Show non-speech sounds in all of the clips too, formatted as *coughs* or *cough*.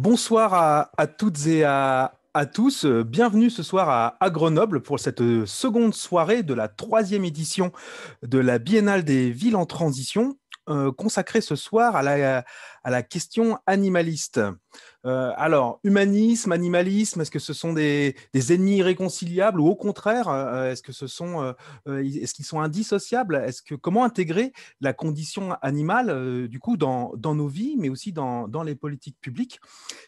Bonsoir à, toutes et à, tous. Euh, bienvenue ce soir à, Grenoble pour cette euh, seconde soirée de la troisième édition de la Biennale des villes en transition, euh, consacrée ce soir à la, à la question animaliste. Euh, alors, humanisme, animalisme, est-ce que ce sont des, ennemis irréconciliables ou au contraire, euh, euh, est-ce qu'ils sont indissociables comment intégrer la condition animale du coup dans, nos vies, mais aussi dans, les politiques publiques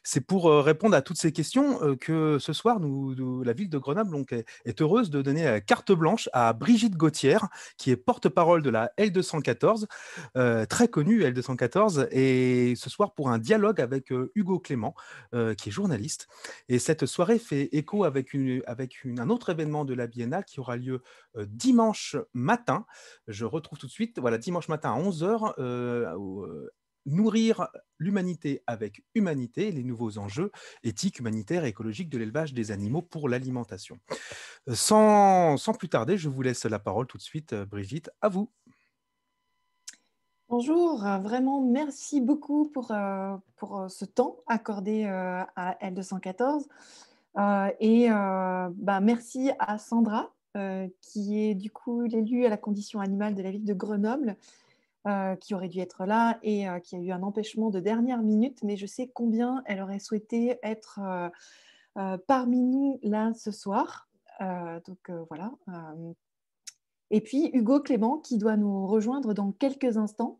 C'est pour répondre à toutes ces questions que ce soir, nous, la ville de Grenoble donc, est, est, heureuse de donner carte blanche à Brigitte Gauthier, qui est porte-parole de la L214, très connue L214, et et ce soir pour un dialogue avec Hugo Clément, qui est journaliste. Et cette soirée fait écho avec, un autre événement de la Biennale qui aura lieu dimanche matin. Je retrouve tout de suite, voilà, dimanche matin à 11h nourrir l'humanité avec humanité, les nouveaux enjeux éthiques, humanitaires et écologiques de l'élevage des animaux pour l'alimentation. sans plus tarder, je vous laisse la parole tout de suite, Brigitte, à vous. Bonjour, euh, vraiment merci beaucoup pour, euh, pour euh, ce temps accordé à L214. et bah, merci à Sandra, qui est du coup l'élue à la condition animale de la ville de Grenoble, qui aurait dû être là et qui a eu un empêchement de dernière minute, mais je sais combien elle aurait souhaité être parmi nous là ce soir. donc voilà, et puis Hugo Clément qui doit nous rejoindre dans quelques instants,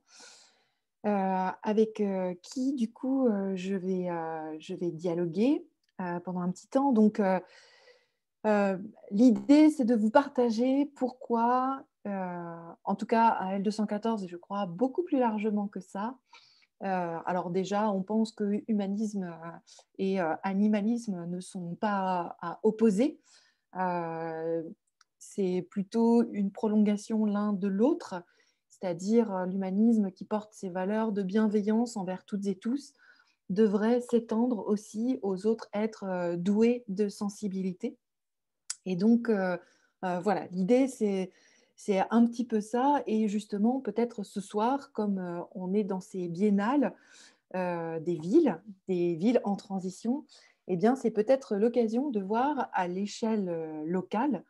euh, avec euh, qui du coup euh, je, vais, je, vais, dialoguer pendant un petit temps. Donc l'idée c'est de vous partager pourquoi, en tout cas à L214 je crois beaucoup plus largement que ça, alors déjà, on pense que humanisme et animalisme ne sont pas à opposer c'est plutôt une prolongation l'un de l'autre, c'est-à-dire euh, l'humanisme qui porte ses valeurs de bienveillance envers toutes et tous, devrait s'étendre aussi aux autres êtres euh, doués de sensibilité. Et donc, euh, voilà, l'idée, c'est, un petit peu ça. Et justement, peut-être ce soir, comme on est dans ces biennales des villes, des villes en transition, eh bien, c'est peut-être l'occasion de voir à l'échelle locale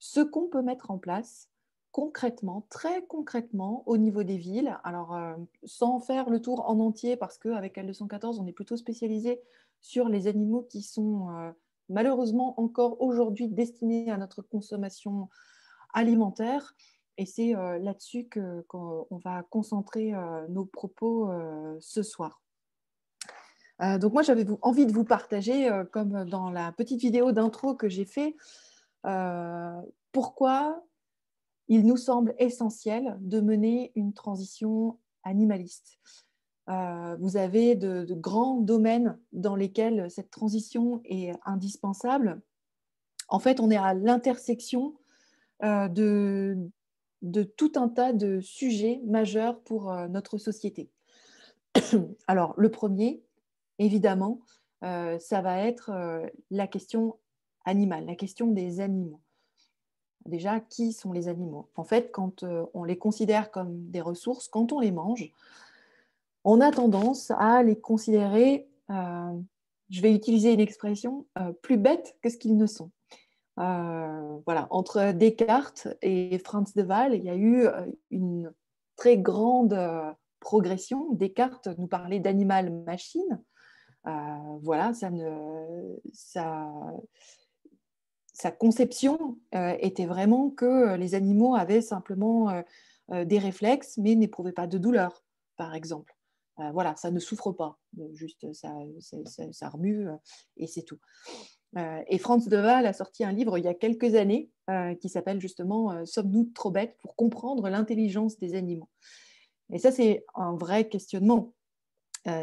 ce qu'on peut mettre en place concrètement, très concrètement au niveau des villes. Alors, euh, sans faire le tour en entier, parce qu'avec L214, on est plutôt spécialisé sur les animaux qui sont euh, malheureusement encore aujourd'hui destinés à notre consommation alimentaire. Et c'est euh, là-dessus qu'on va concentrer nos propos ce soir. donc moi, j'avais envie de vous partager, comme dans la petite vidéo d'intro que j'ai faite, euh, pourquoi il nous semble essentiel de mener une transition animaliste. Euh, vous avez de, grands domaines dans lesquels cette transition est indispensable. En fait, on est à l'intersection euh, de, de, tout un tas de sujets majeurs pour notre société. *coughs* Alors, le premier, évidemment, ça va être la question animal, la question des animaux. Déjà, qui sont les animaux En fait, quand euh, on les considère comme des ressources, quand on les mange, on a tendance à les considérer, euh, je vais utiliser une expression, euh, plus bêtes que ce qu'ils ne sont. voilà, entre Descartes et Franz de Waal, il y a eu une très grande progression. Descartes nous parlait d'animal-machine. voilà, ça ne, ça, sa conception euh, était vraiment que euh, les animaux avaient simplement euh, des réflexes, mais n'éprouvaient pas de douleur, par exemple. voilà, ça ne souffre pas, juste ça, ça remue et c'est tout. et Franz Deval a sorti un livre il y a quelques années qui s'appelle justement Sommes-nous trop bêtes pour comprendre l'intelligence des animaux Et ça, c'est un vrai questionnement.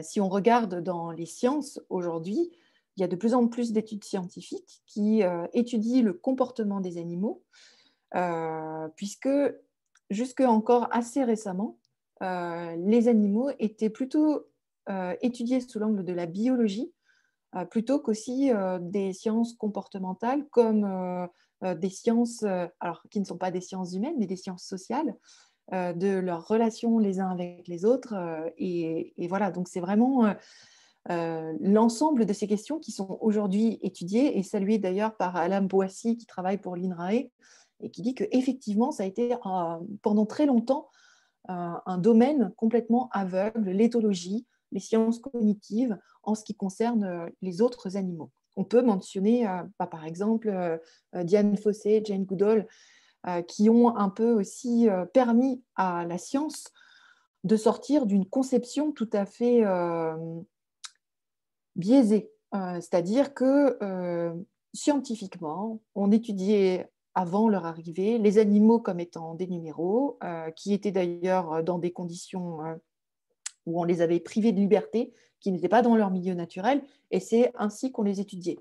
si on regarde dans les sciences aujourd'hui, il y a de plus en plus d'études scientifiques qui euh, étudient le comportement des animaux, euh, puisque jusque encore assez récemment, euh, les animaux étaient plutôt étudiés sous l'angle de la biologie, plutôt qu'aussi des sciences comportementales comme des sciences, alors qui ne sont pas des sciences humaines, mais des sciences sociales, de leurs relations les uns avec les autres. Et, et, voilà, donc c'est vraiment euh, l'ensemble de ces questions qui sont aujourd'hui étudiées et saluées d'ailleurs par Alain Boissy qui travaille pour l'INRAE et qui dit que effectivement ça a été euh, pendant très longtemps euh, un domaine complètement aveugle, l'éthologie, les sciences cognitives en ce qui concerne les autres animaux. On peut mentionner bah, par exemple Diane Fossé, Jane Goodall qui ont un peu aussi permis à la science de sortir d'une conception tout à fait biaisé. Euh, c'est-à-dire que euh, scientifiquement, on étudiait avant leur arrivée les animaux comme étant des numéros, euh, qui étaient d'ailleurs dans des conditions où on les avait privés de liberté, qui n'étaient pas dans leur milieu naturel, et c'est ainsi qu'on les étudiait.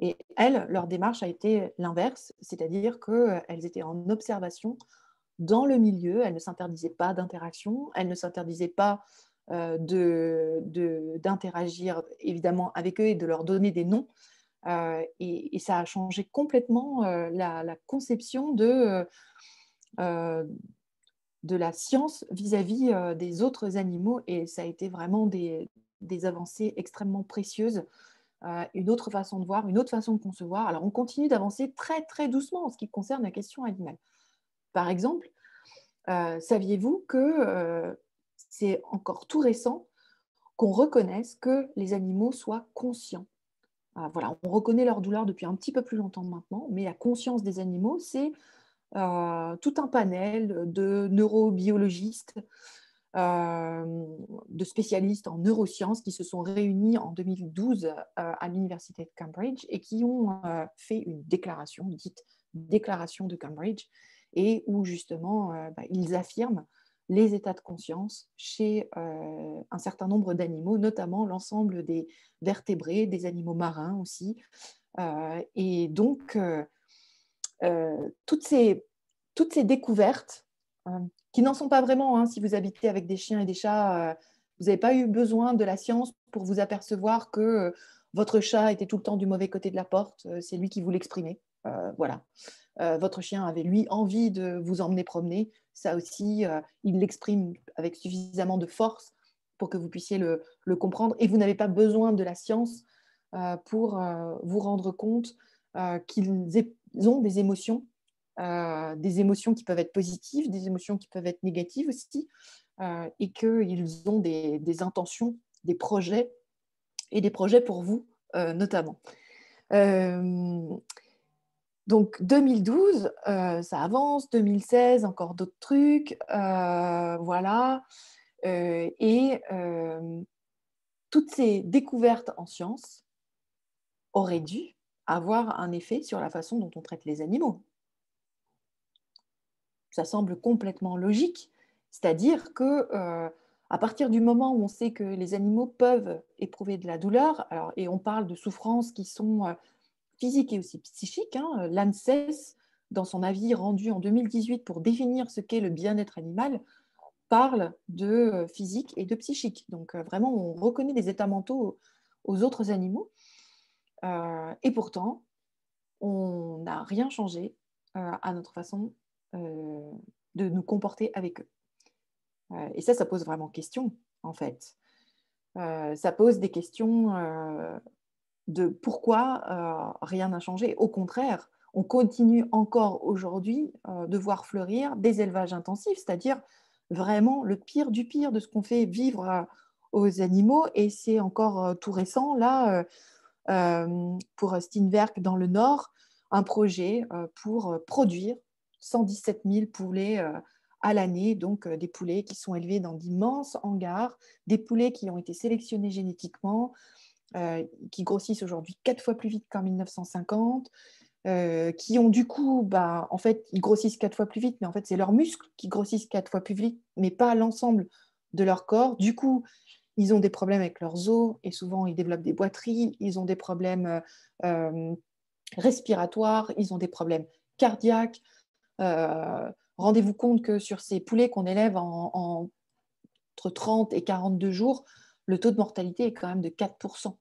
Et elles, leur démarche a été l'inverse, c'est-à-dire qu'elles étaient en observation dans le milieu, elles ne s'interdisaient pas d'interaction, elles ne s'interdisaient pas euh, d'interagir évidemment avec eux et de leur donner des noms. Euh, et, ça a changé complètement euh, la, conception de, de la science vis-à-vis des autres animaux. Et ça a été vraiment des, des avancées extrêmement précieuses une autre façon de voir, une autre façon de concevoir. Alors on continue d'avancer très très doucement en ce qui concerne la question animale. Par exemple, saviez-vous que c'est encore tout récent qu'on reconnaisse que les animaux soient conscients. Ah, voilà, on reconnaît leur douleur depuis un petit peu plus longtemps maintenant, mais la conscience des animaux, c'est euh, tout un panel de neurobiologistes, euh, de spécialistes en neurosciences qui se sont réunis en 2012 euh, à l'université de Cambridge et qui ont fait une déclaration, dite déclaration de Cambridge, et où justement bah, ils affirment les états de conscience chez euh, un certain nombre d'animaux, notamment l'ensemble des vertébrés, des animaux marins aussi. Euh, et donc, euh, toutes, ces, toutes ces découvertes, qui n'en sont pas vraiment, hein, si vous habitez avec des chiens et des chats, vous n'avez pas eu besoin de la science pour vous apercevoir que votre chat était tout le temps du mauvais côté de la porte, c'est lui qui vous l'exprimait. voilà. Euh, votre chien avait lui envie de vous emmener promener, ça aussi, euh, il l'exprime avec suffisamment de force pour que vous puissiez le, comprendre. Et vous n'avez pas besoin de la science euh, pour vous rendre compte qu'ils ont des émotions, des émotions qui peuvent être positives, des émotions qui peuvent être négatives aussi, et qu'ils ont des, intentions, des projets, et des projets pour vous notamment. Euh, donc 2012, euh, ça avance, 2016, encore d'autres trucs, euh, voilà. Euh, et toutes ces découvertes en sciences auraient dû avoir un effet sur la façon dont on traite les animaux. Ça semble complètement logique, c'est-à-dire que à partir du moment où on sait que les animaux peuvent éprouver de la douleur, alors, et on parle de souffrances qui sont physique et aussi psychique. Hein, euh, L'ANSES, dans son avis rendu en 2018 pour définir ce qu'est le bien-être animal, parle de euh, physique et de psychique. Donc euh, vraiment, on reconnaît des états mentaux aux autres animaux. et pourtant, on n'a rien changé à notre façon de nous comporter avec eux. et ça, ça pose vraiment question, en fait. ça pose des questions de pourquoi euh, rien n'a changé. Au contraire, on continue encore aujourd'hui euh, de voir fleurir des élevages intensifs, c'est-à-dire vraiment le pire du pire de ce qu'on fait vivre euh, aux animaux. Et c'est encore tout récent, là, pour Steinwerk dans le Nord, un projet pour produire 117 000 poulets à l'année, donc des poulets qui sont élevés dans d'immenses hangars, des poulets qui ont été sélectionnés génétiquement, euh, qui grossissent aujourd'hui quatre fois plus vite qu'en 1950, euh, qui ont du coup, bah, en fait, ils grossissent quatre fois plus vite, mais en fait, c'est leurs muscles qui grossissent quatre fois plus vite, mais pas l'ensemble de leur corps. Du coup, ils ont des problèmes avec leurs os et souvent ils développent des boiteries, ils ont des problèmes euh, respiratoires, ils ont des problèmes cardiaques. Rendez-vous compte que sur ces poulets qu'on élève entre 30 et 42 jours, le taux de mortalité est quand même de 4%.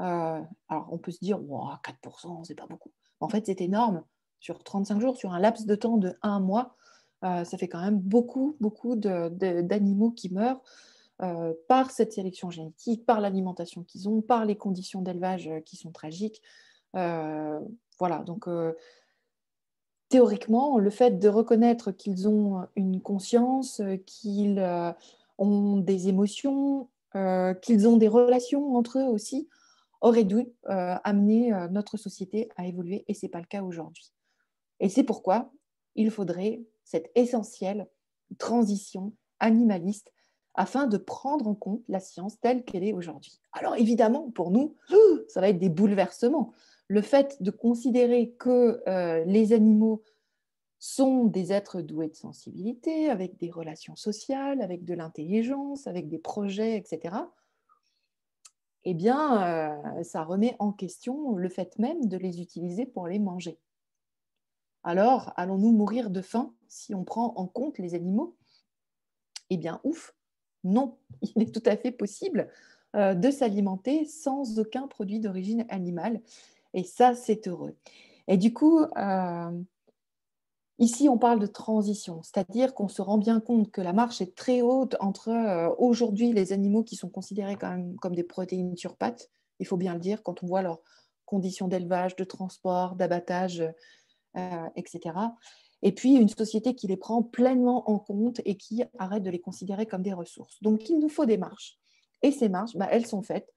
Euh, alors on peut se dire, 4%, c'est pas beaucoup. En fait, c'est énorme. Sur 35 jours, sur un laps de temps de 1 mois, euh, ça fait quand même beaucoup, beaucoup d'animaux qui meurent euh, par cette sélection génétique, par l'alimentation qu'ils ont, par les conditions d'élevage qui sont tragiques. voilà, donc théoriquement, le fait de reconnaître qu'ils ont une conscience, qu'ils ont des émotions, euh, qu'ils ont des relations entre eux aussi, aurait dû euh, amener euh, notre société à évoluer et ce n'est pas le cas aujourd'hui. Et c'est pourquoi il faudrait cette essentielle transition animaliste afin de prendre en compte la science telle qu'elle est aujourd'hui. Alors évidemment, pour nous, ça va être des bouleversements. Le fait de considérer que les animaux sont des êtres doués de sensibilité, avec des relations sociales, avec de l'intelligence, avec des projets, etc., eh bien, euh, ça remet en question le fait même de les utiliser pour les manger. Alors, allons-nous mourir de faim si on prend en compte les animaux Eh bien, ouf, non, *laughs* il est tout à fait possible euh, de s'alimenter sans aucun produit d'origine animale. Et ça, c'est heureux. Et du coup, euh, Ici, on parle de transition, c'est-à-dire qu'on se rend bien compte que la marche est très haute entre euh, aujourd'hui les animaux qui sont considérés même comme des protéines sur pattes, il faut bien le dire, quand on voit leurs conditions d'élevage, de transport, d'abattage, euh, etc. Et puis une société qui les prend pleinement en compte et qui arrête de les considérer comme des ressources. Donc il nous faut des marches. Et ces marches, bah, elles sont faites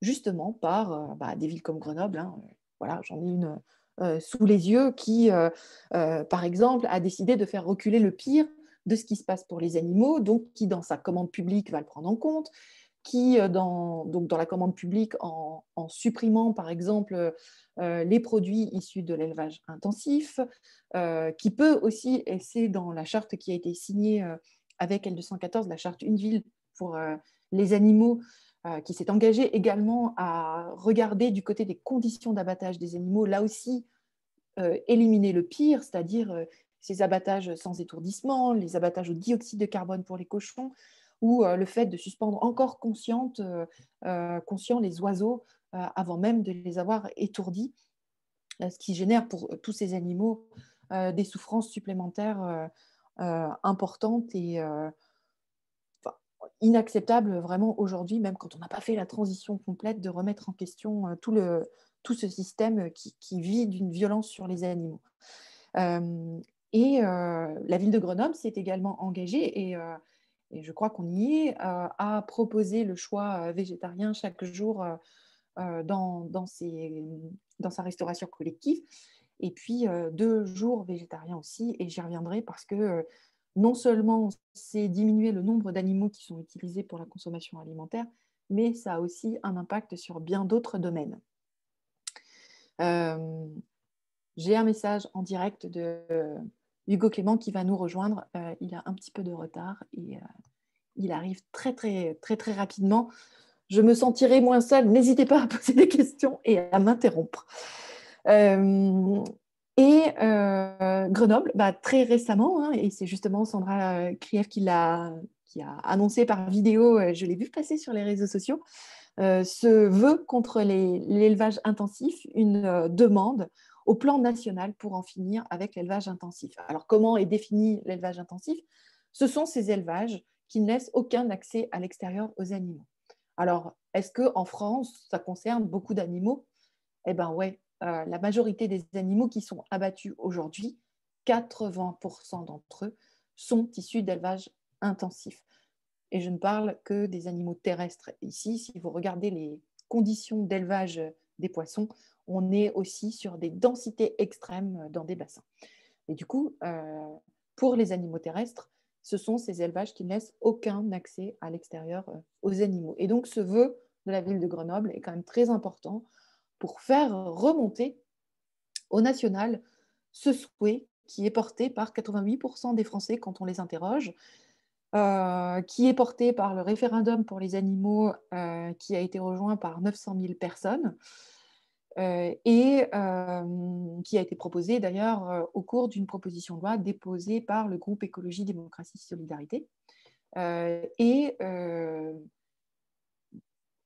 justement par euh, bah, des villes comme Grenoble. Hein. Voilà, j'en ai une euh, sous les yeux qui, euh, euh, par exemple, a décidé de faire reculer le pire de ce qui se passe pour les animaux, donc qui, dans sa commande publique, va le prendre en compte, qui, dans, donc, dans la commande publique, en, en supprimant, par exemple, les produits issus de l'élevage intensif, qui peut aussi, et c'est dans la charte qui a été signée avec L214, la charte Une ville pour les animaux, euh, qui s'est engagé également à regarder du côté des conditions d'abattage des animaux, là aussi euh, éliminer le pire, c'est-à-dire euh, ces abattages sans étourdissement, les abattages au dioxyde de carbone pour les cochons, ou le fait de suspendre encore consciente, conscient les oiseaux avant même de les avoir étourdis, ce qui génère pour tous ces animaux des souffrances supplémentaires importantes et inacceptable vraiment aujourd'hui, même quand on n'a pas fait la transition complète, de remettre en question euh, tout, le, tout ce système euh, qui, qui vit d'une violence sur les animaux. Euh, et la ville de Grenoble s'est également engagée, et, et je crois qu'on y est, à proposer le choix végétarien chaque jour dans, dans, dans, sa restauration collective. Et puis deux jours végétariens aussi, et j'y reviendrai parce que non seulement c'est diminuer le nombre d'animaux qui sont utilisés pour la consommation alimentaire, mais ça a aussi un impact sur bien d'autres domaines. Euh, j'ai un message en direct de Hugo Clément qui va nous rejoindre. Euh, il a un petit peu de retard et euh, il arrive très très très très rapidement. Je me sentirai moins seule. N'hésitez pas à poser des questions et à m'interrompre. Et euh, Grenoble, bah, très récemment, hein, et c'est justement Sandra euh, Krief qui l'a qui a annoncé par vidéo, euh, je l'ai vu passer sur les réseaux sociaux, se veut contre l'élevage intensif une demande au plan national pour en finir avec l'élevage intensif. Alors comment est défini l'élevage intensif Ce sont ces élevages qui ne laissent aucun accès à l'extérieur aux animaux. Alors, est-ce que en France, ça concerne beaucoup d'animaux Eh bien ouais, euh, la majorité des animaux qui sont abattus aujourd'hui, 80% d'entre eux sont issus d'élevage intensif. Et je ne parle que des animaux terrestres. Ici, si vous regardez les conditions d'élevage des poissons, on est aussi sur des densités extrêmes dans des bassins. Et du coup, euh, pour les animaux terrestres, ce sont ces élevages qui ne laissent aucun accès à l'extérieur euh, aux animaux. Et donc, ce vœu de la ville de Grenoble est quand même très important pour faire remonter au national ce souhait qui est porté par 88% des Français quand on les interroge, euh, qui est porté par le référendum pour les animaux euh, qui a été rejoint par 900 000 personnes euh, et qui a été proposé d'ailleurs au cours d'une proposition de loi déposée par le groupe Écologie, Démocratie, Solidarité. et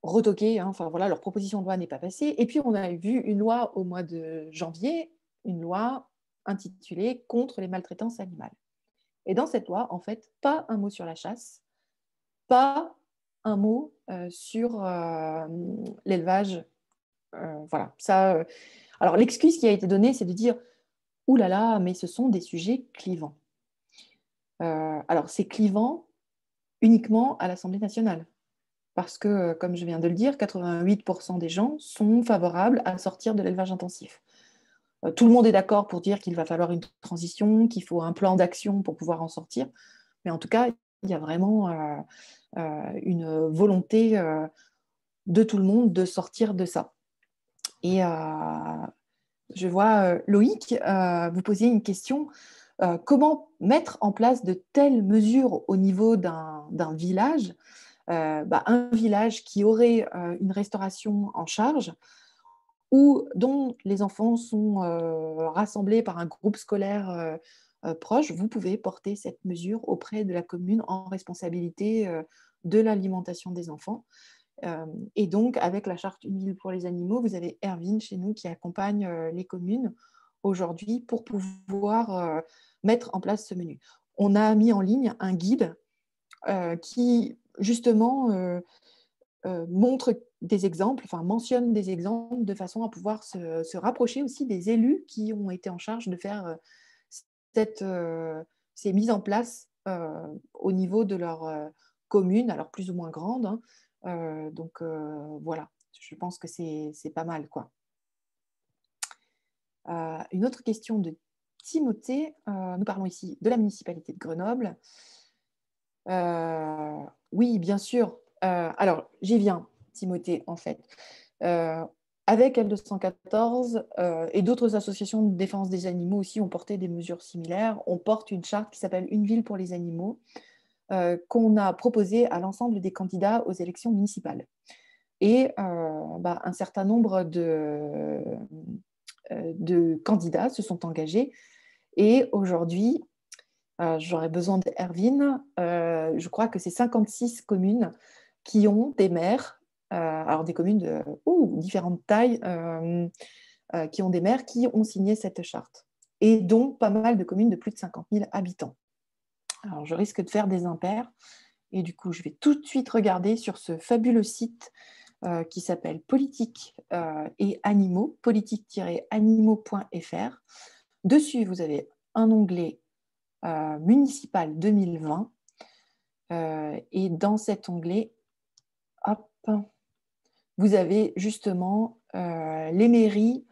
retoqués, hein, enfin voilà, leur proposition de loi n'est pas passée. Et puis on a vu une loi au mois de janvier, une loi intitulée Contre les maltraitances animales. Et dans cette loi, en fait, pas un mot sur la chasse, pas un mot euh, sur euh, l'élevage. Euh, voilà, ça. Alors l'excuse qui a été donnée, c'est de dire Ouh là là, mais ce sont des sujets clivants. alors c'est clivant uniquement à l'Assemblée nationale parce que, euh, comme je viens de le dire, 88% des gens sont favorables à sortir de l'élevage intensif. Euh, tout le monde est d'accord pour dire qu'il va falloir une transition, qu'il faut un plan d'action pour pouvoir en sortir, mais en tout cas, il y a vraiment euh, une volonté de tout le monde de sortir de ça. Et je vois, Loïc, vous poser une question. comment mettre en place de telles mesures au niveau d'un village euh, bah, un village qui aurait euh, une restauration en charge ou dont les enfants sont euh, rassemblés par un groupe scolaire proche, vous pouvez porter cette mesure auprès de la commune en responsabilité de l'alimentation des enfants. et donc, avec la charte humile pour les animaux, vous avez Erwin chez nous qui accompagne les communes aujourd'hui pour pouvoir mettre en place ce menu. On a mis en ligne un guide qui justement, euh, euh, montre des exemples, enfin mentionne des exemples de façon à pouvoir se, rapprocher aussi des élus qui ont été en charge de faire euh, ces mises en place au niveau de leur commune, alors plus ou moins grande. Hein. donc voilà, je pense que c'est pas mal. quoi. une autre question de Timothée, nous parlons ici de la municipalité de Grenoble. Euh, oui, bien sûr. Euh, alors, j'y viens, Timothée, en fait. Euh, avec L214 et d'autres associations de défense des animaux aussi ont porté des mesures similaires. On porte une charte qui s'appelle Une ville pour les animaux, qu'on a proposée à l'ensemble des candidats aux élections municipales. Et bah, un certain nombre de, de, candidats se sont engagés. Et aujourd'hui, euh, j'aurais besoin de euh, je crois que c'est 56 communes qui ont des maires, euh, alors des communes de différentes tailles, qui ont des maires qui ont signé cette charte, et dont pas mal de communes de plus de 50 000 habitants. Alors je risque de faire des impairs, et du coup je vais tout de suite regarder sur ce fabuleux site qui s'appelle Politique et Animaux, politique-animaux.fr. Dessus, vous avez un onglet municipale euh, municipal 2020. Euh, et dans cet onglet, hop, vous avez justement euh, les mairies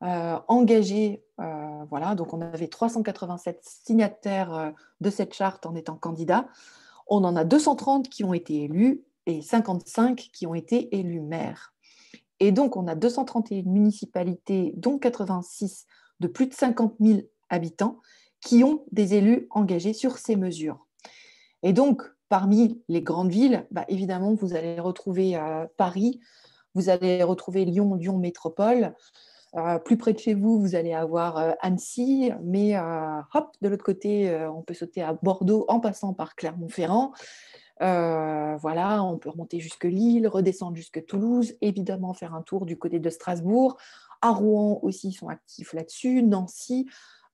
engagées. voilà, donc on avait 387 signataires de cette charte en étant candidats. On en a 230 qui ont été élus et 55 qui ont été élus maires. Et donc, on a 231 municipalités, dont 86 de plus de 50 000 habitants, qui ont des élus engagés sur ces mesures. Et donc, parmi les grandes villes, bah, évidemment, vous allez retrouver euh, Paris, vous allez retrouver Lyon, Lyon Métropole. Euh, plus près de chez vous, vous allez avoir euh, Annecy, mais hop, de l'autre côté, on peut sauter à Bordeaux en passant par Clermont-Ferrand. voilà, on peut remonter jusque Lille, redescendre jusque Toulouse, évidemment faire un tour du côté de Strasbourg. À Rouen aussi, ils sont actifs là-dessus, Nancy.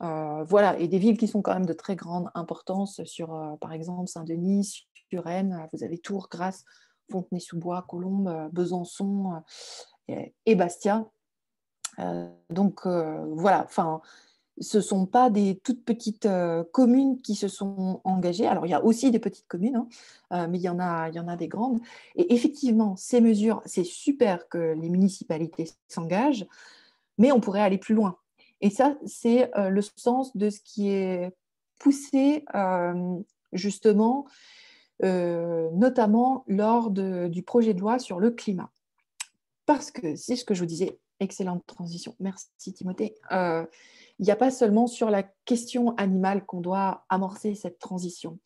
Euh, voilà, et des villes qui sont quand même de très grande importance sur, euh, par exemple, Saint-Denis, sur euh, vous avez Tours, Grasse, Fontenay-sous-Bois, Colombes, Besançon et Bastia. donc voilà, enfin, ce ne sont pas des toutes petites communes qui se sont engagées. Alors il y a aussi des petites communes, hein, mais il y, en a, il y en a des grandes. Et effectivement, ces mesures, c'est super que les municipalités s'engagent, mais on pourrait aller plus loin. Et ça, c'est euh, le sens de ce qui est poussé euh, justement, euh, notamment lors du projet de loi sur le climat. Parce que c'est ce que je vous disais, excellente transition, merci Timothée. Il n'y a pas seulement sur la question animale qu'on doit amorcer cette transition.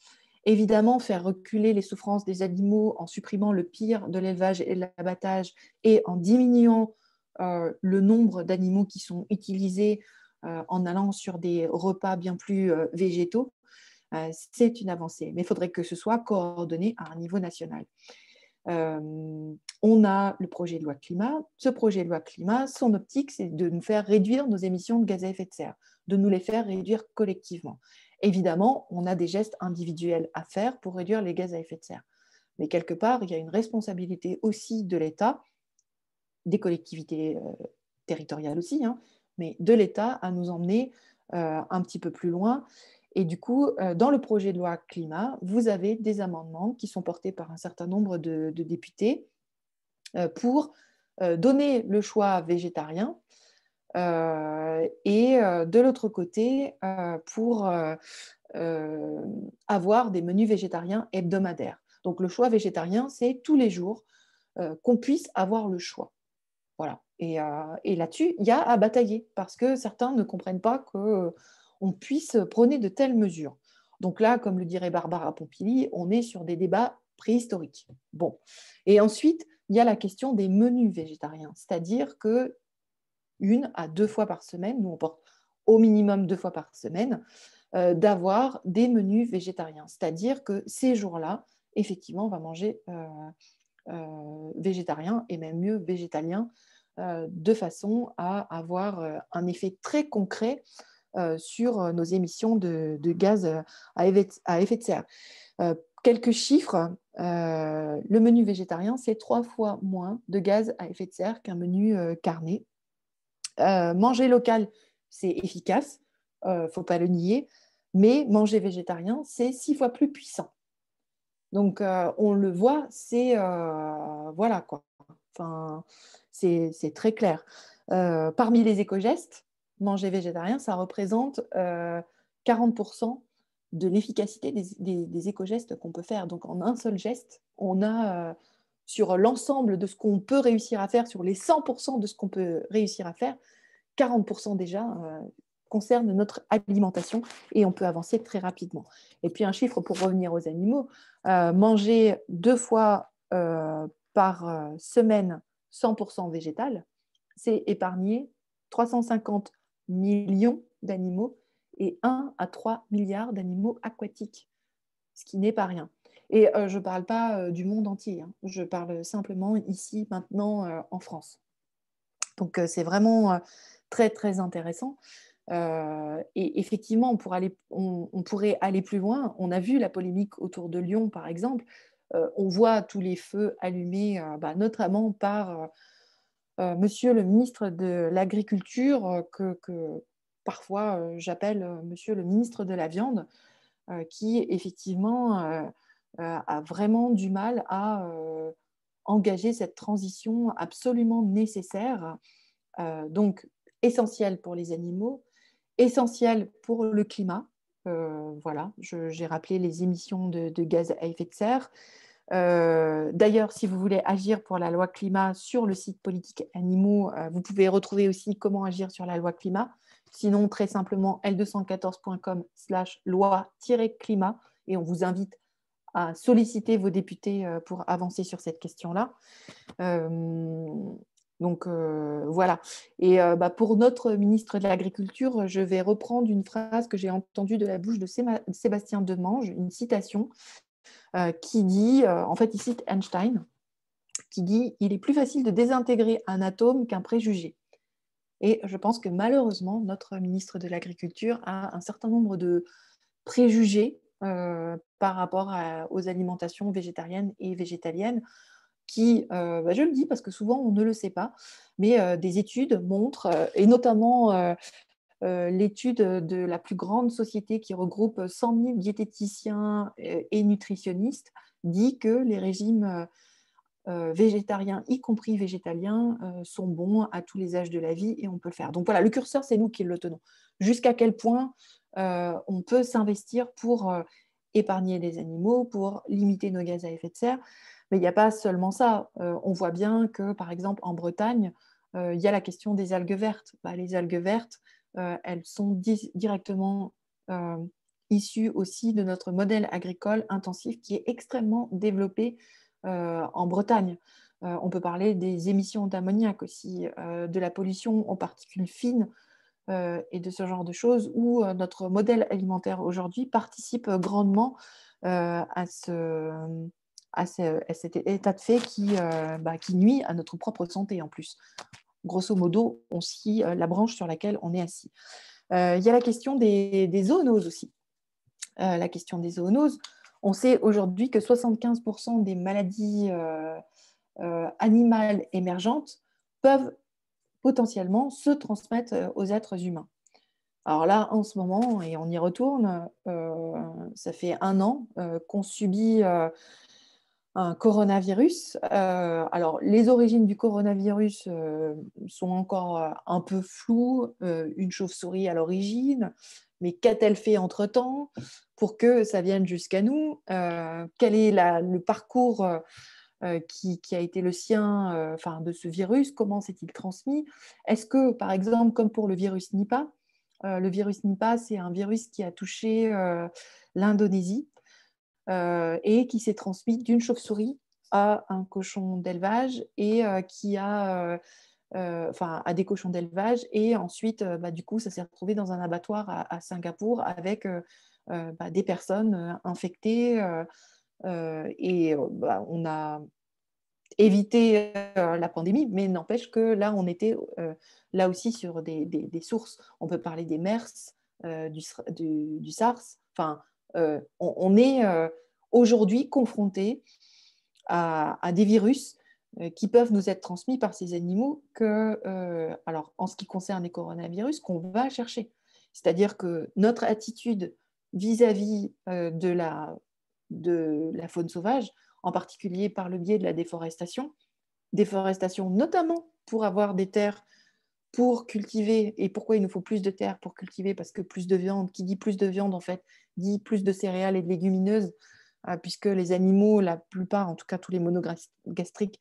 Évidemment, faire reculer les souffrances des animaux en supprimant le pire de l'élevage et de l'abattage et en diminuant euh, le nombre d'animaux qui sont utilisés euh, en allant sur des repas bien plus euh, végétaux, c'est une avancée. Mais il faudrait que ce soit coordonné à un niveau national. on a le projet de loi climat. Ce projet de loi climat, son optique, c'est de nous faire réduire nos émissions de gaz à effet de serre, de nous les faire réduire collectivement. Évidemment, on a des gestes individuels à faire pour réduire les gaz à effet de serre. Mais quelque part, il y a une responsabilité aussi de l'État des collectivités euh, territoriales aussi, hein, mais de l'État à nous emmener euh, un petit peu plus loin. Et du coup, euh, dans le projet de loi climat, vous avez des amendements qui sont portés par un certain nombre de, députés pour donner le choix végétarien et de l'autre côté pour avoir des menus végétariens hebdomadaires. Donc le choix végétarien, c'est tous les jours qu'on puisse avoir le choix. Voilà. Euh, et, là-dessus, il y a à batailler parce que certains ne comprennent pas qu'on euh, puisse prôner de telles mesures. Donc là, comme le dirait Barbara Pompili, on est sur des débats préhistoriques. Bon. Et ensuite, il y a la question des menus végétariens, c'est-à-dire que une à deux fois par semaine, nous on porte au minimum deux fois par semaine, euh, d'avoir des menus végétariens. C'est-à-dire que ces jours-là, effectivement, on va manger euh, végétarien et même mieux végétalien, euh, de façon à avoir euh, un effet très concret sur nos émissions de, gaz à effet, de serre. quelques chiffres, le menu végétarien, c'est trois fois moins de gaz à effet de serre qu'un menu carné. manger local, c'est efficace, ne faut pas le nier, mais manger végétarien, c'est six fois plus puissant. Donc, euh, on le voit, c'est euh, voilà quoi. Enfin, c'est très clair. Euh, parmi les éco-gestes, manger végétarien, ça représente 40% de l'efficacité des, des, des éco-gestes qu'on peut faire. Donc, en un seul geste, on a sur l'ensemble de ce qu'on peut réussir à faire, sur les 100% de ce qu'on peut réussir à faire, 40% déjà, concerne notre alimentation et on peut avancer très rapidement. Et puis un chiffre pour revenir aux animaux, euh, manger deux fois euh, par euh, semaine 100% végétal, c'est épargner 350 millions d'animaux et 1 à 3 milliards d'animaux aquatiques, ce qui n'est pas rien. Et je ne parle pas du monde entier, hein. je parle simplement ici, maintenant, en France. Donc c'est vraiment très, très intéressant. Euh, et effectivement, on, pourrait aller plus loin. On a vu la polémique autour de Lyon, par exemple. Euh, on voit tous les feux allumés, euh, bah, notamment par Monsieur le ministre de l'Agriculture, que, que, parfois j'appelle Monsieur le ministre de la Viande, qui effectivement a vraiment du mal à engager cette transition absolument nécessaire. donc essentielle pour les animaux, essentiel pour le climat. Euh, voilà, j'ai rappelé les émissions de, gaz à effet de serre. Euh, d'ailleurs, si vous voulez agir pour la loi climat sur le site politique animaux, euh, vous pouvez retrouver aussi comment agir sur la loi climat. Sinon, très simplement, l214.com slash loi-climat et on vous invite à solliciter vos députés pour avancer sur cette question-là. Euh, donc euh, voilà. Et euh, bah, pour notre ministre de l'Agriculture, je vais reprendre une phrase que j'ai entendue de la bouche de Sébastien Demange, une citation euh, qui dit, en fait il cite Einstein, qui dit, il est plus facile de désintégrer un atome qu'un préjugé. Et je pense que malheureusement, notre ministre de l'Agriculture a un certain nombre de préjugés par rapport aux alimentations végétariennes et végétaliennes qui, euh, bah, je le dis parce que souvent on ne le sait pas, mais euh, des études montrent, euh, et notamment l'étude de la plus grande société qui regroupe 100 000 diététiciens et, nutritionnistes, dit que les régimes végétariens, y compris végétaliens, sont bons à tous les âges de la vie et on peut le faire. Donc voilà, le curseur, c'est nous qui le tenons. Jusqu'à quel point on peut s'investir pour épargner les animaux, pour limiter nos gaz à effet de serre. Mais il n'y a pas seulement ça. Euh, on voit bien que, par exemple, en Bretagne, euh, il y a la question des algues vertes. Bah, les algues vertes, euh, elles sont directement issues aussi de notre modèle agricole intensif qui est extrêmement développé en Bretagne. on peut parler des émissions d'ammoniac aussi, de la pollution en particules fines et de ce genre de choses où notre modèle alimentaire aujourd'hui participe grandement à, ce, à, cet état de fait euh, bah, qui, nuit à notre propre santé en plus. Grosso modo, on scie euh, la branche sur laquelle on est assis. Euh, il y a la question des, zoonoses aussi. la question des zoonoses, on sait aujourd'hui que 75% des maladies animales émergentes peuvent potentiellement se transmettre aux êtres humains. Alors là, en ce moment, et on y retourne, ça fait un an qu'on subit un coronavirus. Euh, alors, les origines du coronavirus euh, sont encore euh, un peu floues. une chauve-souris à l'origine, mais qu'a-t-elle fait entre-temps pour que ça vienne jusqu'à nous Quel est le parcours qui, a été le sien de ce virus Comment s'est-il transmis Est-ce que, par exemple, comme pour le virus Nipah, le virus Nipah, c'est un virus qui a touché l'Indonésie, euh, et qui s'est transmis d'une chauve-souris à un cochon d'élevage et euh, qui a euh, enfin à des cochons d'élevage et ensuite bah, du coup ça s'est retrouvé dans un abattoir à, Singapour avec bah, des personnes infectées et bah, on a évité la pandémie mais n'empêche que là on était là aussi sur des, sources on peut parler des MERS du, du, SARS enfin euh, on, est euh, aujourd'hui confronté à, des virus euh, qui peuvent nous être transmis par ces animaux que, alors en ce qui concerne les coronavirus, qu'on va chercher. C'est-à-dire que notre attitude vis-à-vis de, la, de la faune sauvage, en particulier par le biais de la déforestation, déforestation notamment pour avoir des terres pour cultiver et pourquoi il nous faut plus de terre pour cultiver parce que plus de viande, qui dit plus de viande en fait, dit plus de céréales et de légumineuses, euh, puisque les animaux, la plupart, en tout cas tous les monogastriques,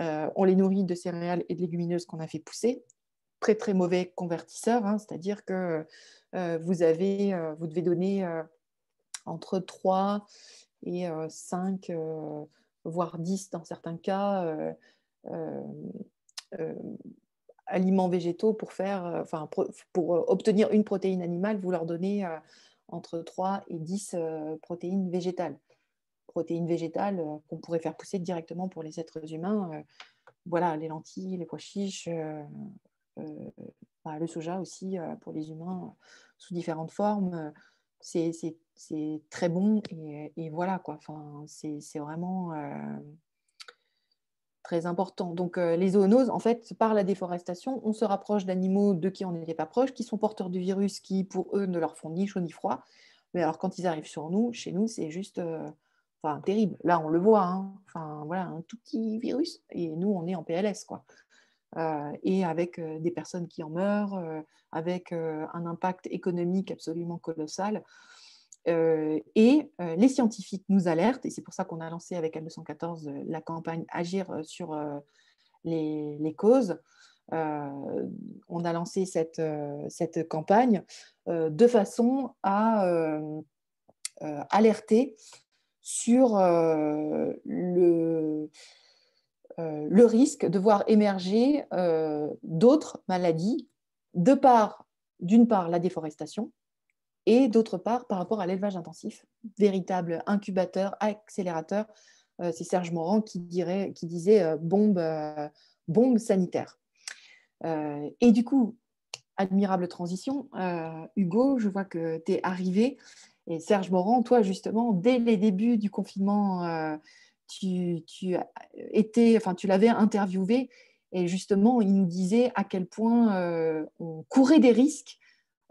euh, on les nourrit de céréales et de légumineuses qu'on a fait pousser. Très très mauvais convertisseur, hein. c'est-à-dire que euh, vous, avez, vous devez donner entre 3 et 5, voire 10 dans certains cas aliments végétaux pour, faire, euh, enfin, pour, euh, obtenir une protéine animale, vous leur donnez euh, entre 3 et 10 protéines végétales. Protéines végétales qu'on pourrait faire pousser directement pour les êtres humains. voilà, les lentilles, les pois chiches, bah, le soja aussi pour les humains sous différentes formes. C'est très bon et, et voilà quoi. Enfin, c'est vraiment très important. Donc euh, les zoonoses, en fait, par la déforestation, on se rapproche d'animaux de qui on n'était pas proche, qui sont porteurs du virus, qui pour eux ne leur font ni chaud ni froid. Mais alors quand ils arrivent sur nous, chez nous, c'est juste euh, terrible. Là, on le voit, hein. enfin, voilà, un tout petit virus, et nous, on est en PLS. Quoi. Euh, et avec des personnes qui en meurent, avec un impact économique absolument colossal. Euh, et euh, les scientifiques nous alertent, et c'est pour ça qu'on a lancé avec L214 euh, la campagne Agir sur les, causes. on a lancé cette, campagne de façon à alerter sur le, risque de voir émerger d'autres maladies de d'une part, la déforestation, et d'autre part par rapport à l'élevage intensif, véritable incubateur, accélérateur. Euh, c'est Serge Morand qui, qui disait euh, euh, bombe, sanitaire. et du coup, admirable transition, Hugo, je vois que tu es arrivé. Et Serge Morand, toi justement, dès les débuts du confinement, tu, tu, enfin, tu l'avais interviewé et justement, il nous disait à quel point on courait des risques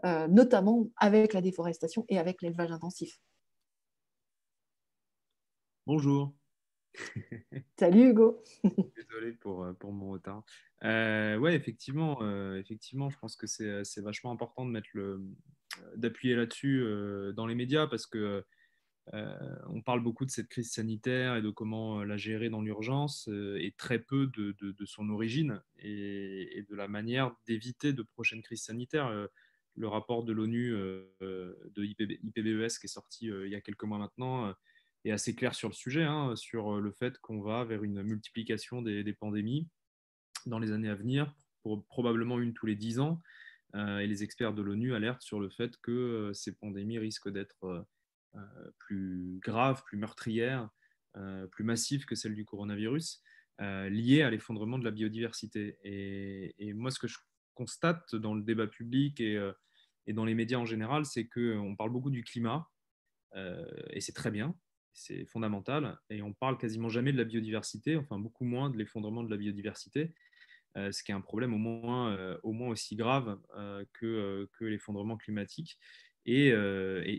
euh, notamment avec la déforestation et avec l'élevage intensif. Bonjour. *laughs* Salut Hugo. *laughs* Désolé pour, euh, pour mon retard. Euh, ouais, effectivement, euh, effectivement, je pense que c'est vachement important de mettre le d'appuyer là-dessus dans les médias parce que on parle beaucoup de cette crise sanitaire et de comment la gérer dans l'urgence et très peu de, de, son origine et, de la manière d'éviter de prochaines crises sanitaires le rapport de l'ONU euh, de IPBES qui est sorti euh, il y a quelques mois maintenant euh, est assez clair sur le sujet, hein, sur le fait qu'on va vers une multiplication des, pandémies dans les années à venir, pour probablement une tous les dix ans. et les experts de l'ONU alertent sur le fait que ces pandémies risquent d'être plus graves, plus meurtrières, plus massives que celles du coronavirus, liées à l'effondrement de la biodiversité. Et, et, moi, ce que je constate dans le débat public et et dans les médias en général, c'est qu'on euh, parle beaucoup du climat, euh, et c'est très bien, c'est fondamental, et on parle quasiment jamais de la biodiversité, enfin beaucoup moins de l'effondrement de la biodiversité, euh, ce qui est un problème au moins, au moins aussi grave que, que l'effondrement climatique. Et,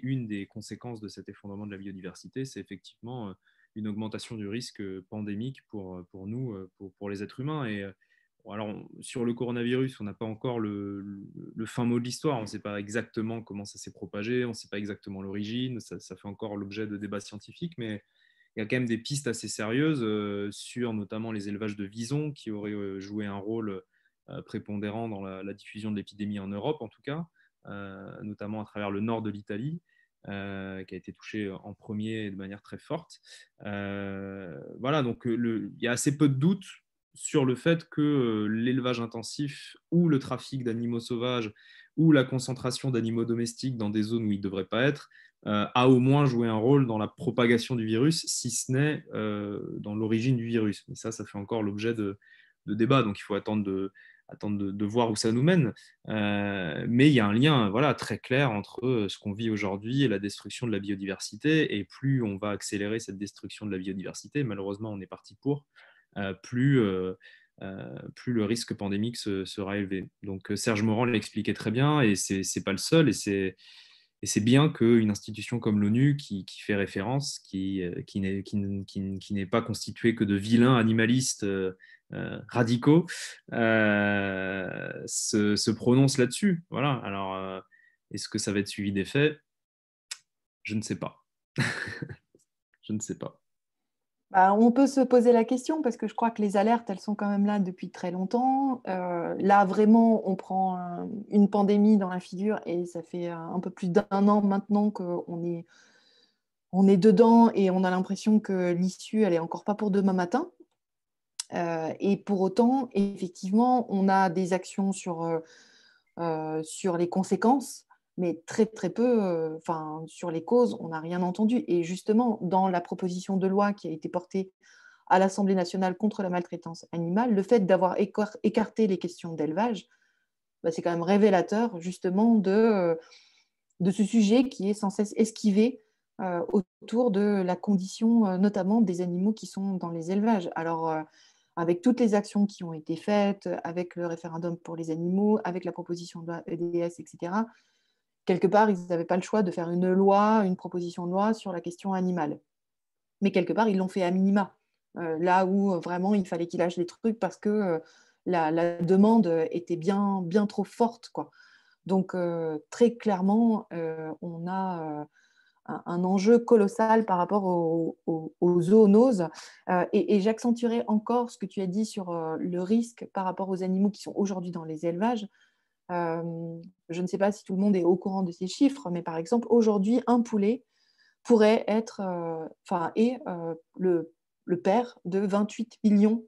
une des conséquences de cet effondrement de la biodiversité, c'est effectivement une augmentation du risque pandémique pour, pour nous, pour, pour les êtres humains. Et, alors, sur le coronavirus, on n'a pas encore le, fin mot de l'histoire. On ne sait pas exactement comment ça s'est propagé, on ne sait pas exactement l'origine. Ça, fait encore l'objet de débats scientifiques, mais il y a quand même des pistes assez sérieuses euh, sur notamment les élevages de visons qui auraient euh, joué un rôle euh, prépondérant dans la, diffusion de l'épidémie en Europe, en tout cas, notamment à travers le nord de l'Italie. qui a été touché en premier de manière très forte. voilà, donc il y a assez peu de doutes sur le fait que euh, l'élevage intensif ou le trafic d'animaux sauvages ou la concentration d'animaux domestiques dans des zones où ils ne devraient pas être euh, a au moins joué un rôle dans la propagation du virus, si ce n'est euh, dans l'origine du virus. Mais ça, ça fait encore l'objet de, de débats, donc il faut attendre de, voir où ça nous mène. mais il y a un lien voilà, très clair entre ce qu'on vit aujourd'hui et la destruction de la biodiversité, et plus on va accélérer cette destruction de la biodiversité, malheureusement on est parti pour, euh, euh, euh, plus, le risque pandémique sera élevé. Donc Serge Morand l'expliquait très bien et ce n'est pas le seul et c'est et c'est bien qu'une institution comme l'ONU, qui, fait référence, qui, n'est pas constituée que de vilains animalistes radicaux, se, prononce là-dessus. Voilà. Alors, est-ce que ça va être suivi des faits Je ne sais pas. *laughs* Je ne sais pas. Bah, on peut se poser la question parce que je crois que les alertes, elles sont quand même là depuis très longtemps. Euh, là, vraiment, on prend une pandémie dans la figure et ça fait un peu plus d'un an maintenant qu'on est, on est dedans et on a l'impression que l'issue, elle est encore pas pour demain matin. Euh, et pour autant, effectivement, on a des actions sur euh, les conséquences mais très très peu, euh, sur les causes, on n'a rien entendu. Et justement, dans la proposition de loi qui a été portée à l'Assemblée nationale contre la maltraitance animale, le fait d'avoir écarté les questions d'élevage, bah, c'est quand même révélateur justement euh, de, ce sujet qui est sans cesse esquivé euh, autour de la condition notamment des animaux qui sont dans les élevages. Alors, avec toutes les actions qui ont été faites, avec le référendum pour les animaux, avec la proposition de loi EDS, etc., quelque part, ils n'avaient pas le choix de faire une loi, une proposition de loi sur la question animale. Mais quelque part, ils l'ont fait à minima, euh, là où euh, vraiment il fallait qu'ils lâchent les trucs parce que euh, la, demande était bien, bien trop forte. Quoi. Donc, très clairement, on a un, enjeu colossal par rapport aux, zoonoses. et, et j'accentuerai encore ce que tu as dit sur le risque par rapport aux animaux qui sont aujourd'hui dans les élevages je ne sais pas si tout le monde est au courant de ces chiffres, mais par exemple, aujourd'hui, un poulet pourrait être, le, père de 28 millions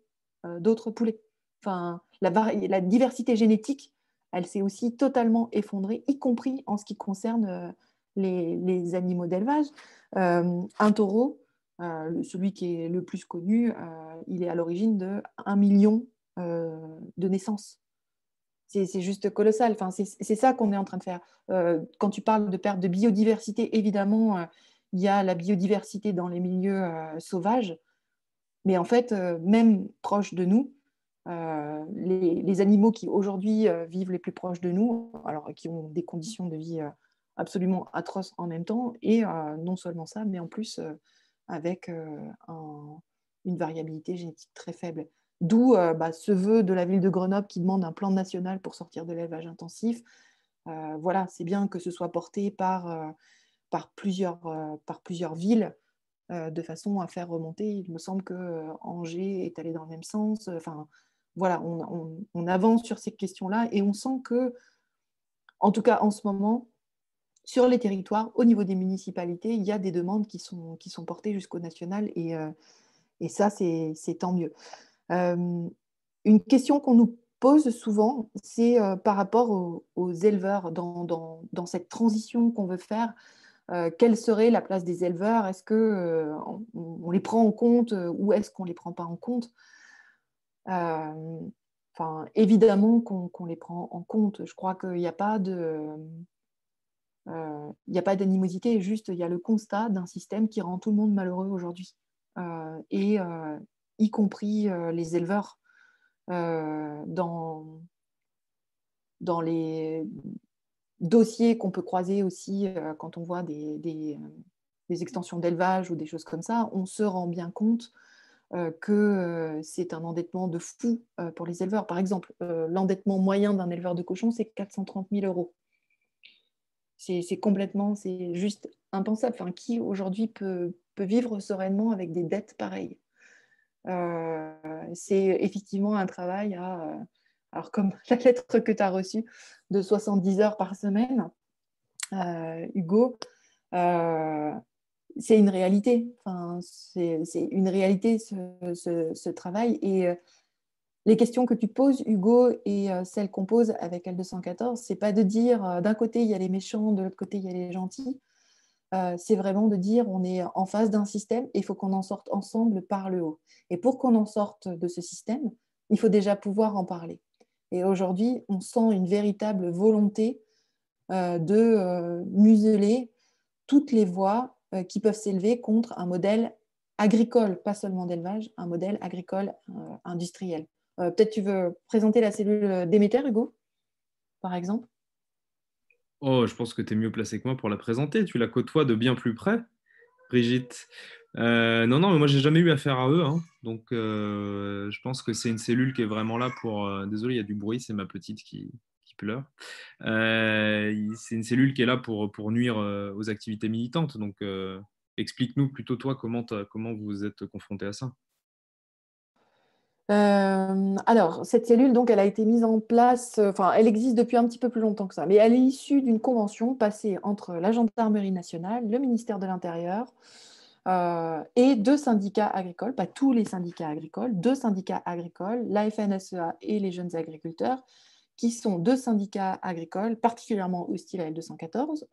d'autres poulets. Enfin, la, diversité génétique, elle s'est aussi totalement effondrée, y compris en ce qui concerne les, les animaux d'élevage. un taureau, celui qui est le plus connu, il est à l'origine de 1 million de naissances c'est juste colossal. Enfin, c'est ça qu'on est en train de faire. Euh, quand tu parles de perte de biodiversité, évidemment, euh, il y a la biodiversité dans les milieux euh, sauvages. Mais en fait, même proche de nous, les, animaux qui aujourd'hui vivent les plus proches de nous, alors qui ont des conditions de vie absolument atroces en même temps, et non seulement ça, mais en plus avec une variabilité génétique très faible. D'où euh, bah, ce vœu de la ville de Grenoble qui demande un plan national pour sortir de l'élevage intensif. Euh, voilà, c'est bien que ce soit porté par, euh, plusieurs, villes de façon à faire remonter. Il me semble que Angers est allé dans le même sens. Enfin, voilà, on, avance sur ces questions-là et on sent que, en tout cas en ce moment, sur les territoires, au niveau des municipalités, il y a des demandes qui sont, portées jusqu'au national et ça, c'est tant mieux. Euh, une question qu'on nous pose souvent, c'est euh, par rapport aux, éleveurs dans, cette transition qu'on veut faire. Euh, quelle serait la place des éleveurs Est-ce que on, les prend en compte ou est-ce qu'on ne les prend pas en compte Enfin, évidemment qu'on les prend en compte. Je crois qu'il n'y a pas de, il a pas d'animosité. Juste, il y a le constat d'un système qui rend tout le monde malheureux aujourd'hui. Et, y compris euh, les éleveurs, euh, dans, dans les dossiers qu'on peut croiser aussi euh, quand on voit des, extensions d'élevage ou des choses comme ça, on se rend bien compte que c'est un endettement de fou pour les éleveurs. Par exemple, l'endettement moyen d'un éleveur de cochons, c'est 430 000 euros. C'est complètement, c'est juste impensable. Enfin, qui aujourd'hui peut, vivre sereinement avec des dettes pareilles euh, c'est effectivement un travail euh, alors comme *laughs* la lettre que tu as reçue de 70 heures par semaine, euh, Hugo, c'est une réalité. Enfin, c'est une réalité ce, travail. Et les questions que tu poses, Hugo, et celles qu'on pose avec L214, c'est pas de dire d'un côté il y a les méchants, de l'autre côté il y a les gentils. Euh, c'est vraiment de dire on est en face d'un système et il faut qu'on en sorte ensemble par le haut. Et pour qu'on en sorte de ce système, il faut déjà pouvoir en parler. Et aujourd'hui, on sent une véritable volonté euh, de euh, museler toutes les voix qui peuvent s'élever contre un modèle agricole, pas seulement d'élevage, un modèle agricole industriel. Peut-être tu veux présenter la cellule Déméter, Hugo, par exemple Oh, je pense que tu es mieux placé que moi pour la présenter. Tu la côtoies de bien plus près, Brigitte. Euh, non, non, mais moi, j'ai jamais eu affaire à eux. Hein. Donc, euh, je pense que c'est une cellule qui est vraiment là pour. Euh, désolé, il y a du bruit, c'est ma petite qui, pleure. c'est une cellule qui est là pour, pour nuire aux activités militantes. Donc, explique-nous plutôt, toi, comment, comment vous vous êtes confronté à ça. Euh, alors, cette cellule, donc, elle a été mise en place, euh, enfin, elle existe depuis un petit peu plus longtemps que ça, mais elle est issue d'une convention passée entre la gendarmerie nationale, le ministère de l'Intérieur euh, et deux syndicats agricoles, pas tous les syndicats agricoles, deux syndicats agricoles, la FNSEA et les jeunes agriculteurs, qui sont deux syndicats agricoles particulièrement hostiles à L214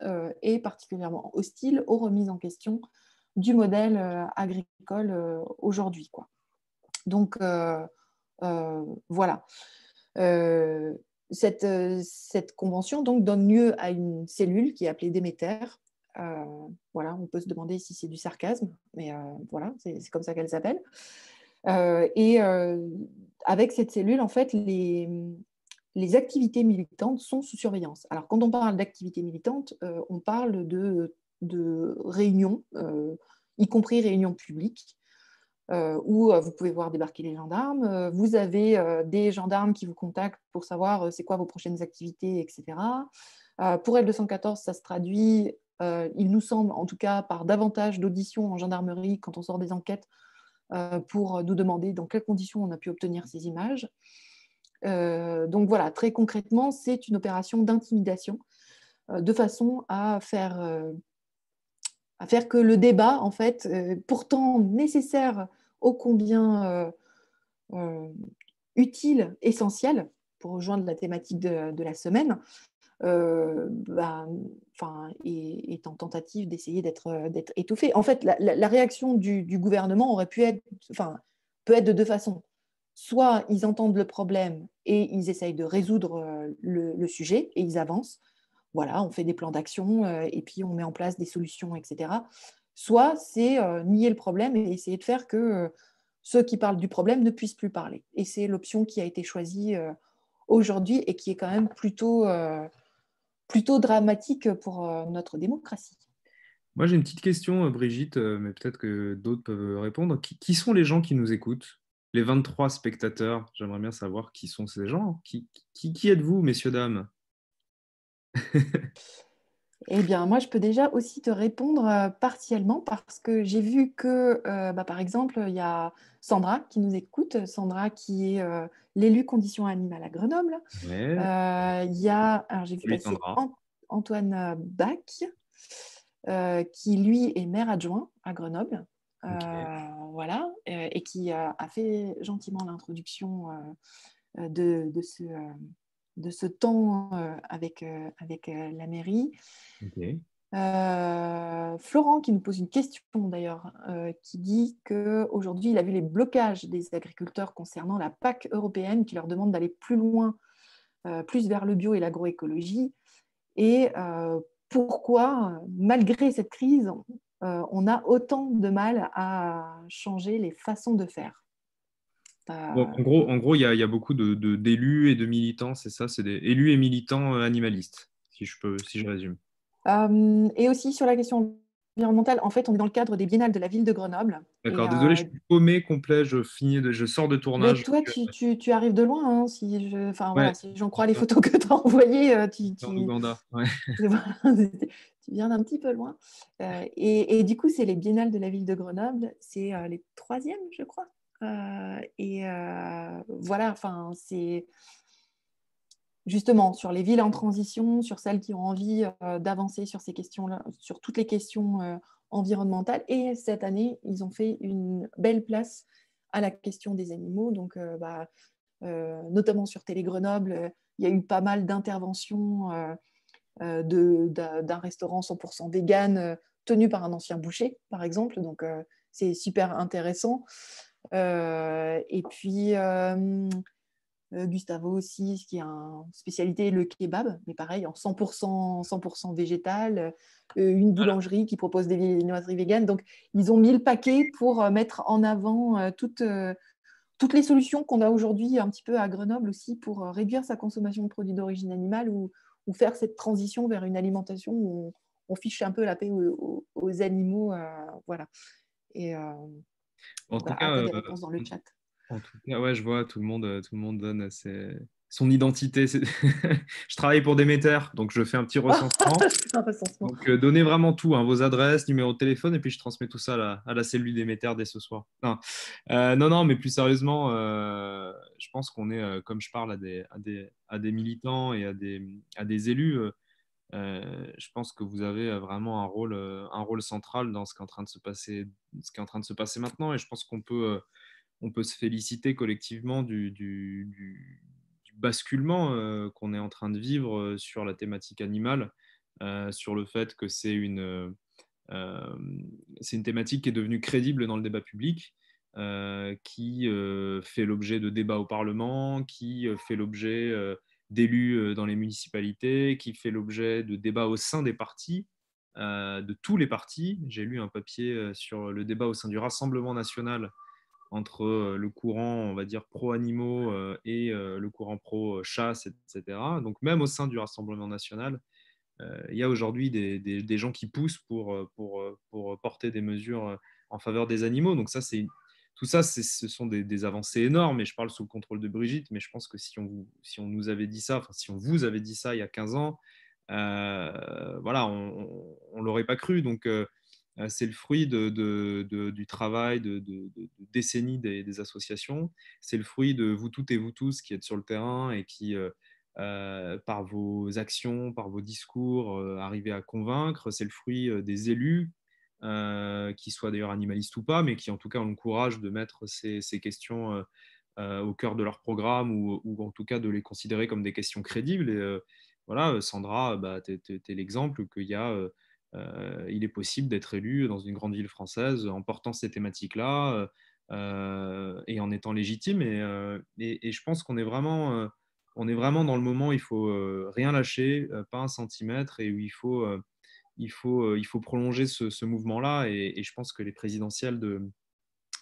et particulièrement hostiles aux remises en question du modèle agricole aujourd'hui. Quoi. Donc euh, euh, voilà. Euh, cette, convention donc donne lieu à une cellule qui est appelée Déméter. voilà, on peut se demander si c'est du sarcasme, mais voilà, c'est comme ça qu'elle s'appelle. et avec cette cellule, en fait, les, activités militantes sont sous surveillance. Alors, quand on parle d'activités militantes, on parle de, de réunions, y compris réunions publiques, euh, où euh, vous pouvez voir débarquer les gendarmes. Euh, vous avez des gendarmes qui vous contactent pour savoir c'est quoi vos prochaines activités, etc. pour L214, ça se traduit, il nous semble en tout cas, par davantage d'auditions en gendarmerie quand on sort des enquêtes pour nous demander dans quelles conditions on a pu obtenir ces images. donc voilà, très concrètement, c'est une opération d'intimidation de façon à faire à faire que le débat, en fait, euh, pourtant nécessaire, ô combien euh, euh, utile, essentiel, pour rejoindre la thématique de, la semaine, bah, est, en tentative d'essayer d'être étouffé. En fait, la, réaction du, gouvernement aurait pu être, peut être de deux façons. Soit ils entendent le problème et ils essayent de résoudre le sujet et ils avancent, voilà, on fait des plans d'action euh, et puis on met en place des solutions, etc. Soit c'est euh, nier le problème et essayer de faire que euh, ceux qui parlent du problème ne puissent plus parler. Et c'est l'option qui a été choisie aujourd'hui et qui est quand même plutôt, plutôt dramatique pour notre démocratie. Moi, j'ai une petite question, Brigitte, mais peut-être que d'autres peuvent répondre. Qui, sont les gens qui nous écoutent Les 23 spectateurs, j'aimerais bien savoir qui sont ces gens. qui, qui êtes-vous, messieurs, dames eh bien, moi, je peux déjà aussi te répondre euh, partiellement parce que j'ai vu que, euh, bah, par exemple, il y a Sandra qui nous écoute, Sandra qui est euh, l'élu l'élue condition animale à Grenoble. Il y a, Antoine Bach, qui lui est maire adjoint à Grenoble. Voilà, et, qui a, fait gentiment l'introduction de, ce de ce temps euh, avec, euh, avec euh, la mairie. Florent qui nous pose une question d'ailleurs, qui dit qu'aujourd'hui il a vu les blocages des agriculteurs concernant la PAC européenne qui leur demande d'aller plus loin, plus vers le bio et l'agroécologie. Et pourquoi, malgré cette crise, on a autant de mal à changer les façons de faire en gros, en gros, il y a, beaucoup de, d'élus et de militants, c'est ça, c'est des élus et militants euh, animalistes, si je peux, si je résume. Euh, et aussi sur la question environnementale, en fait, on est dans le cadre des biennales de la ville de Grenoble. D'accord, désolé, euh, je suis paumé complet, je finis, de, je sors de tournage. Mais toi, tu, arrives de loin, hein, si je, enfin si j'en crois les photos que tu as envoyées, tu. Ouganda, ouais. *laughs* *laughs* tu viens d'un petit peu loin. et, et, du coup, c'est les biennales de la ville de Grenoble, c'est les troisièmes, je crois, euh, et euh, voilà, enfin, c'est justement sur les villes en transition, sur celles qui ont envie euh, d'avancer sur ces questions-là, sur toutes les questions environnementales. Et cette année, ils ont fait une belle place à la question des animaux. Donc, bah, notamment sur Télé-Grenoble, il y a eu pas mal d'interventions d'un restaurant 100% vegan tenu par un ancien boucher, par exemple. Donc, c'est super intéressant. Euh, et puis euh, euh, Gustavo aussi, ce qui est une spécialité, le kebab, mais pareil, en 100%, 100 végétal, une boulangerie qui propose des noiseries véganes. Donc, ils ont mis le paquet pour mettre en avant toutes, toutes les solutions qu'on a aujourd'hui un petit peu à Grenoble aussi pour réduire sa consommation de produits d'origine animale ou, faire cette transition vers une alimentation où on, fiche un peu la paix aux, animaux. voilà. Et, en tout cas, dans le chat. ouais, je vois, tout le monde, euh, tout le monde donne son identité. *laughs* je travaille pour Déméter, donc je fais un petit *laughs* oh, *laughs* recensement. Donc, euh, donnez vraiment tout, hein, vos adresses, numéro de téléphone, et puis je transmets tout ça à la, cellule Déméter dès ce soir. Euh, non, non, mais plus sérieusement, je pense qu'on est, comme je parle à des, militants et à des élus, euh, je pense que vous avez euh, vraiment un rôle, euh, un rôle central dans ce qui est en train de se passer, ce qui est en train de se passer maintenant. Et je pense qu'on peut, on peut se féliciter collectivement du, basculement qu'on est en train de vivre sur la thématique animale, sur le fait que c'est une, c'est une thématique qui est devenue crédible dans le débat public. qui fait l'objet de débats au Parlement, qui fait l'objet d'élus euh, dans les municipalités, qui fait l'objet de débats au sein des partis, euh, de tous les partis. J'ai lu un papier euh, sur le débat au sein du Rassemblement national entre le courant, on va dire, pro-animaux et le courant pro-chasse, etc. Donc même au sein du Rassemblement national, il y a aujourd'hui des, gens qui poussent pour, pour, pour porter des mesures en faveur des animaux. Donc ça, c'est tout ça, ce sont des, avancées énormes. Et je parle sous le contrôle de Brigitte, mais je pense que si on, vous, si on nous avait dit ça, enfin, si on vous avait dit ça il y a 15 ans, euh, voilà, on ne l'aurait pas cru. Donc, euh, euh, c'est le fruit du travail de, décennies des, associations. C'est le fruit de vous toutes et vous tous qui êtes sur le terrain et qui, par vos actions, par vos discours, arrivez à convaincre. C'est le fruit des élus euh, qui soit d'ailleurs animaliste ou pas, mais qui en tout cas ont le courage de mettre ces, questions euh, euh, au cœur de leur programme ou, en tout cas de les considérer comme des questions crédibles. voilà, Sandra, bah, tu es, l'exemple qu'il y a. il est possible d'être élu dans une grande ville française en portant ces thématiques-là et en étant légitime. Et, je pense qu'on est vraiment on est vraiment dans le moment où il faut rien lâcher, pas un centimètre, et où il faut il faut, euh, il faut prolonger ce, mouvement-là. Et, je pense que les présidentielles de,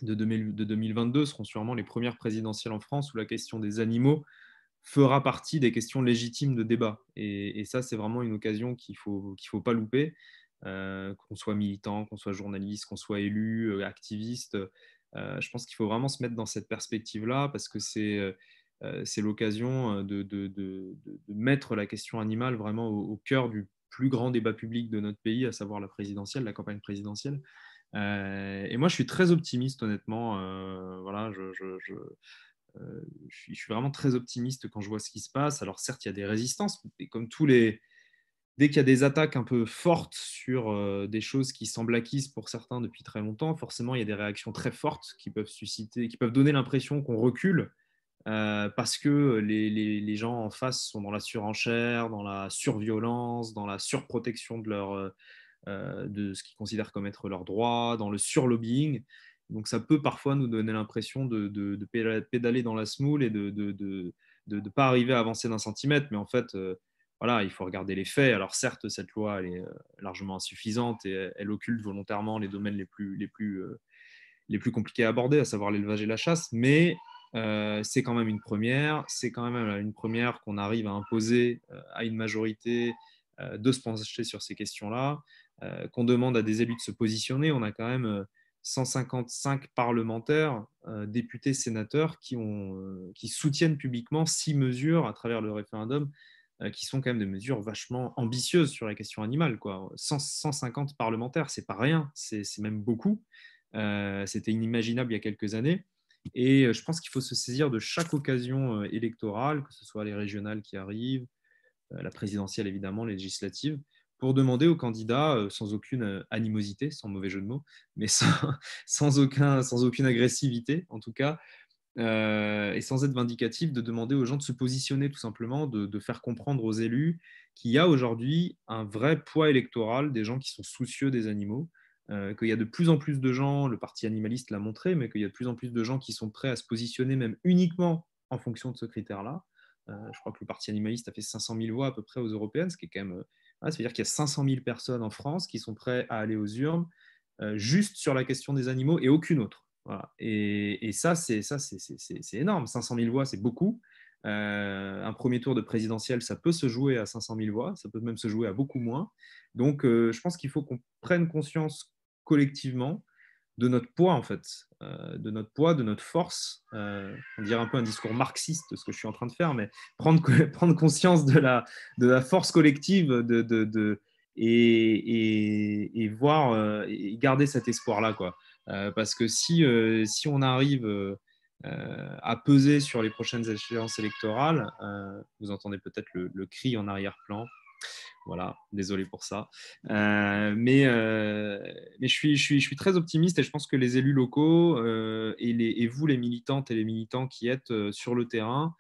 de, 2022 seront sûrement les premières présidentielles en France où la question des animaux fera partie des questions légitimes de débat. Et, ça, c'est vraiment une occasion qu'il ne faut, qu'il faut pas louper, euh, qu'on soit militant, qu'on soit journaliste, qu'on soit élu, euh, activiste. je pense qu'il faut vraiment se mettre dans cette perspective-là parce que c'est l'occasion de, de, mettre la question animale vraiment au cœur du plus grand débat public de notre pays, à savoir la présidentielle, la campagne présidentielle. Euh, et moi, je suis très optimiste, honnêtement. Euh, voilà, euh, je, suis, vraiment très optimiste quand je vois ce qui se passe. Alors, certes, il y a des résistances, mais comme tous les. Dès qu'il y a des attaques un peu fortes sur des choses qui semblent acquises pour certains depuis très longtemps, forcément, il y a des réactions très fortes qui peuvent susciter, qui peuvent donner l'impression qu'on recule euh, parce que euh, les, gens en face sont dans la surenchère, dans la surviolence, dans la surprotection de, leur, euh, de ce qu'ils considèrent comme être leurs droits, dans le surlobbying. Donc ça peut parfois nous donner l'impression de, pédaler dans la semoule et de ne pas arriver à avancer d'un centimètre, mais en fait... voilà, il faut regarder les faits. Alors certes, cette loi est largement insuffisante et elle occulte volontairement les domaines les plus, les plus, les plus compliqués à aborder, à savoir l'élevage et la chasse, mais euh, c'est quand même une première. C'est quand même euh, une première qu'on arrive à imposer euh, à une majorité de se pencher sur ces questions-là, qu'on demande à des élus de se positionner. On a quand même 155 parlementaires, députés, sénateurs qui, soutiennent publiquement six mesures à travers le référendum qui sont quand même des mesures vachement ambitieuses sur la question animale. Quoi. 150 parlementaires, c'est pas rien, c'est même beaucoup. C'était inimaginable il y a quelques années. Et euh, je pense qu'il faut se saisir de chaque occasion euh, électorale, que ce soit les régionales qui arrivent, euh, la présidentielle évidemment, les législatives, pour demander aux candidats, sans aucune animosité, sans mauvais jeu de mots, mais *laughs* sans, aucune agressivité en tout cas, et sans être vindicatif, de demander aux gens de se positionner tout simplement, de faire comprendre aux élus qu'il y a aujourd'hui un vrai poids électoral des gens qui sont soucieux des animaux, euh, qu'il y a de plus en plus de gens, le parti animaliste l'a montré, mais qu'il y a de plus en plus de gens qui sont prêts à se positionner même uniquement en fonction de ce critère-là. Euh, je crois que le parti animaliste a fait 500 000 voix à peu près aux européennes, ce qui est quand même... Euh, ah, ça veut dire qu'il y a 500 000 personnes en France qui sont prêts à aller aux urnes juste sur la question des animaux et aucune autre. Et, ça, c'est énorme. 500 000 voix, c'est beaucoup. un premier tour de présidentiel, ça peut se jouer à 500 000 voix, ça peut même se jouer à beaucoup moins. Donc, je pense qu'il faut qu'on prenne conscience collectivement de notre poids, en fait, euh, de notre poids, de notre force. Euh, on dirait un peu un discours marxiste, ce que je suis en train de faire, mais prendre, *laughs* prendre conscience de la, de la force collective de, et, voir euh, garder cet espoir-là. quoi. Euh, parce que si, on arrive à peser sur les prochaines échéances électorales, vous entendez peut-être le cri en arrière-plan, voilà, désolé pour ça. Euh, mais euh, je, suis, très optimiste et je pense que les élus locaux euh, et, et vous, les militantes et les militants qui êtes sur le terrain,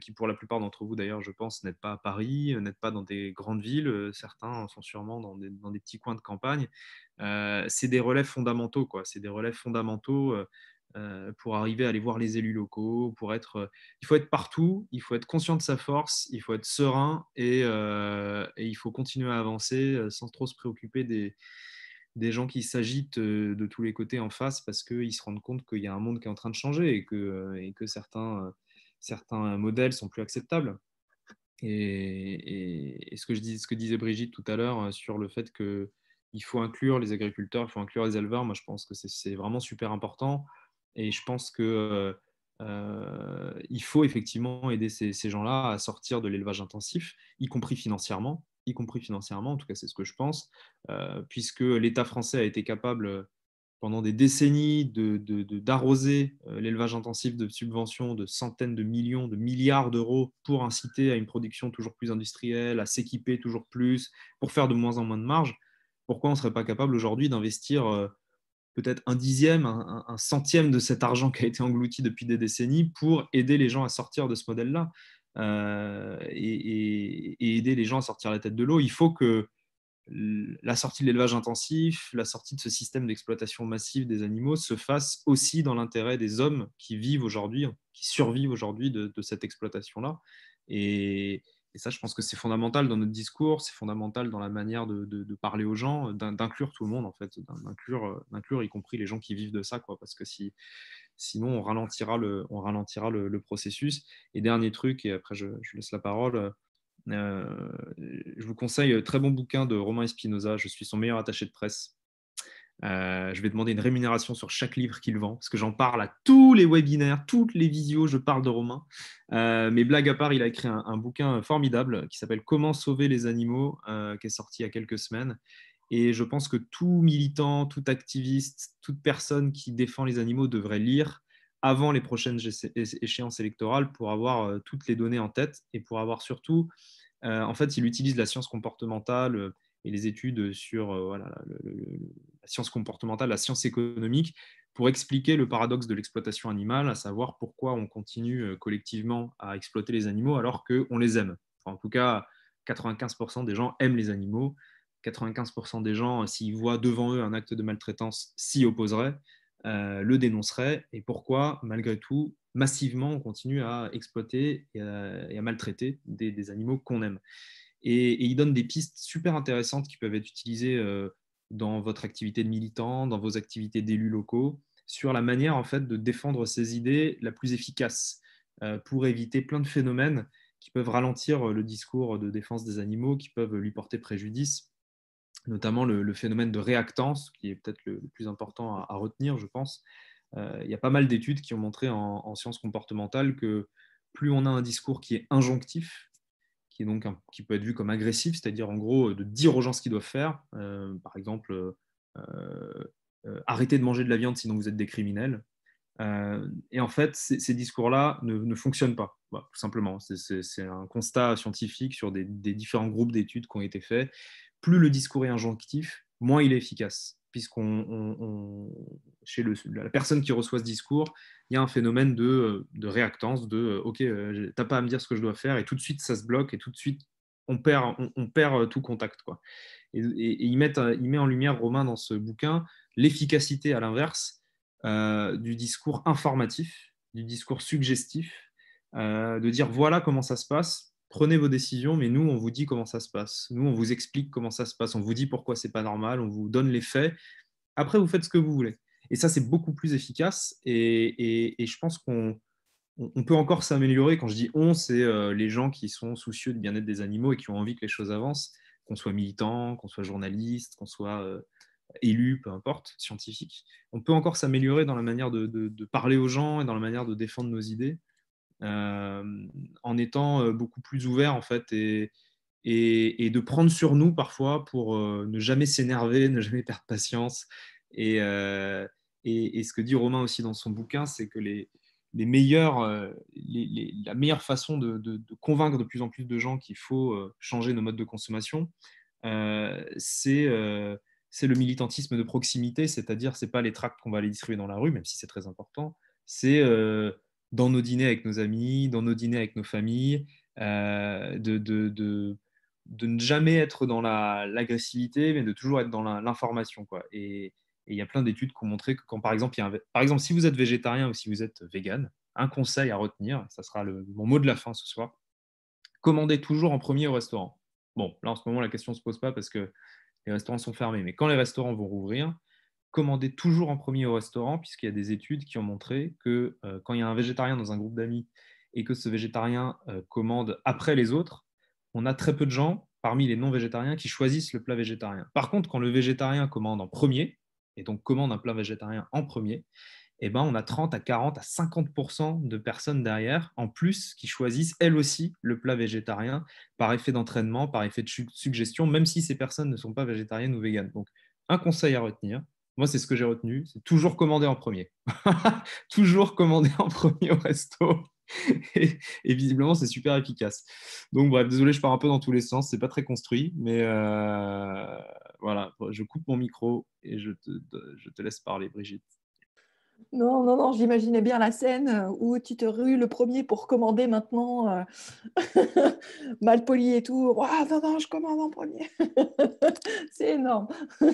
qui pour la plupart d'entre vous d'ailleurs, je pense, n'êtes pas à Paris, n'êtes pas dans des grandes villes, certains sont sûrement dans des, petits coins de campagne, c'est des relais fondamentaux. quoi. C'est des relèves fondamentaux. Euh, pour arriver à aller voir les élus locaux, pour être, euh, il faut être partout, il faut être conscient de sa force, il faut être serein et, euh, il faut continuer à avancer sans trop se préoccuper des, des gens qui s'agitent de tous les côtés en face parce qu'ils se rendent compte qu'il y a un monde qui est en train de changer et que, et que certains, certains modèles sont plus acceptables. Et, ce, que je dis, ce que disait Brigitte tout à l'heure sur le fait qu'il faut inclure les agriculteurs, il faut inclure les éleveurs, moi je pense que c'est vraiment super important et je pense que euh, euh, il faut effectivement aider ces, gens-là à sortir de l'élevage intensif, y compris financièrement, y compris financièrement, en tout cas c'est ce que je pense, euh, puisque l'État français a été capable pendant des décennies d'arroser de, de, l'élevage intensif de subventions de centaines de millions, de milliards d'euros pour inciter à une production toujours plus industrielle, à s'équiper toujours plus, pour faire de moins en moins de marge. Pourquoi on ne serait pas capable aujourd'hui d'investir peut-être un dixième, un, centième de cet argent qui a été englouti depuis des décennies pour aider les gens à sortir de ce modèle-là euh, et, aider les gens à sortir la tête de l'eau. Il faut que la sortie de l'élevage intensif, la sortie de ce système d'exploitation massive des animaux se fasse aussi dans l'intérêt des hommes qui vivent aujourd'hui, qui survivent aujourd'hui de, de, cette exploitation-là. Et, et ça, je pense que c'est fondamental dans notre discours, c'est fondamental dans la manière de, parler aux gens, d'inclure tout le monde, en fait, euh, d'inclure, y compris les gens qui vivent de ça, quoi, parce que sinon, on ralentira, le, on ralentira le, processus. Et dernier truc, et après, je, laisse la parole, euh, je vous conseille un euh, très bon bouquin de Romain Espinoza, je suis son meilleur attaché de presse. Euh, je vais demander une rémunération sur chaque livre qu'il vend, parce que j'en parle à tous les webinaires, toutes les visios, je parle de Romain. Euh, mais blague à part, il a écrit un, bouquin formidable qui s'appelle Comment sauver les animaux, euh, qui est sorti il y a quelques semaines. Et je pense que tout militant, tout activiste, toute personne qui défend les animaux devrait lire avant les prochaines échéances électorales pour avoir toutes les données en tête et pour avoir surtout, en fait, il utilise la science comportementale et les études sur le, la science comportementale, la science économique, pour expliquer le paradoxe de l'exploitation animale, à savoir pourquoi on continue euh, collectivement à exploiter les animaux alors qu'on les aime. en tout cas, 95% des gens aiment les animaux. 95% des gens, euh, s'ils voient devant eux un acte de maltraitance, s'y opposeraient, euh, le dénonceraient. Et pourquoi, malgré tout, massivement, on continue à exploiter et à, maltraiter des, animaux qu'on aime. Et, il donne des pistes super intéressantes qui peuvent être utilisées dans votre activité de militant, dans vos activités d'élus locaux, sur la manière en fait de défendre ces idées la plus efficace euh, pour éviter plein de phénomènes qui peuvent ralentir euh, le discours de défense des animaux, qui peuvent lui porter préjudice, notamment le, phénomène de réactance, qui est peut-être le, plus important à, retenir, je pense. Euh, il y a pas mal d'études qui ont montré en, sciences comportementales que plus on a un discours qui est injonctif, qui, donc qui peut être vu comme agressif, c'est-à-dire en gros de dire aux gens ce qu'ils doivent faire. Euh, par exemple, euh, euh, arrêtez de manger de la viande sinon vous êtes des criminels. et en fait, ces discours-là ne, fonctionnent pas, bah, tout simplement. C'est un constat scientifique sur des, des différents groupes d'études qui ont été faits. Plus le discours est injonctif, moins il est efficace. Puisqu'on, chez la personne qui reçoit ce discours, il y a un phénomène de, réactance, de euh, OK, euh, t'as pas à me dire ce que je dois faire, et tout de suite ça se bloque, et tout de suite on perd, on, perd euh, tout contact. Et, il, met, en lumière, Romain, dans ce bouquin, l'efficacité à l'inverse du discours informatif, du discours suggestif, de dire voilà comment ça se passe, prenez vos décisions, mais nous, on vous dit comment ça se passe. Nous, on vous explique comment ça se passe. On vous dit pourquoi c'est pas normal. On vous donne les faits. Après, vous faites ce que vous voulez. Et ça, c'est beaucoup plus efficace. Et, je pense qu'on on peut encore s'améliorer. Quand je dis on, c'est euh, les gens qui sont soucieux du bien-être des animaux et qui ont envie que les choses avancent, qu'on soit militant, qu'on soit journaliste, qu'on soit euh, élu, peu importe, scientifique. On peut encore s'améliorer dans la manière de, parler aux gens et dans la manière de défendre nos idées. Euh, en étant euh, beaucoup plus ouvert en fait et, et, de prendre sur nous parfois pour euh, ne jamais s'énerver, ne jamais perdre patience. Et, et, ce que dit Romain aussi dans son bouquin, c'est que les, les meilleurs, les, la meilleure façon de, convaincre de plus en plus de gens qu'il faut changer nos modes de consommation, euh, c'est le militantisme de proximité, c'est-à-dire c'est pas les tracts qu'on va aller distribuer dans la rue, même si c'est très important, c'est dans nos dîners avec nos amis, dans nos dîners avec nos familles, euh, de, de, de, de, ne jamais être dans l'agressivité, mais de toujours être dans l'information. Et il y a plein d'études qui ont montré que quand, par exemple, par exemple, si vous êtes végétarien ou si vous êtes vegan, un conseil à retenir, ça sera le, mon mot de la fin ce soir, commandez toujours en premier au restaurant. Bon, là en ce moment, la question ne se pose pas parce que les restaurants sont fermés, mais quand les restaurants vont rouvrir, commander toujours en premier au restaurant, puisqu'il y a des études qui ont montré que euh, quand il y a un végétarien dans un groupe d'amis et que ce végétarien euh, commande après les autres, on a très peu de gens parmi les non-végétariens qui choisissent le plat végétarien. Par contre, quand le végétarien commande en premier, et donc commande un plat végétarien en premier, eh ben, on a 30 à 40 à 50 de personnes derrière, en plus, qui choisissent elles aussi le plat végétarien par effet d'entraînement, par effet de suggestion, même si ces personnes ne sont pas végétariennes ou véganes. Donc, un conseil à retenir, moi, c'est ce que j'ai retenu. C'est toujours commander en premier. *laughs* toujours commander en premier au resto. *laughs* et, visiblement, c'est super efficace. Donc, bref, désolé, je pars un peu dans tous les sens. C'est pas très construit, mais euh, voilà. Je coupe mon micro et je te laisse parler, Brigitte. Non, non, non, j'imaginais bien la scène euh, où tu te rues le premier pour commander maintenant, euh, *laughs* mal poli et tout. non, non, je commande en premier. *laughs* c'est énorme. *laughs*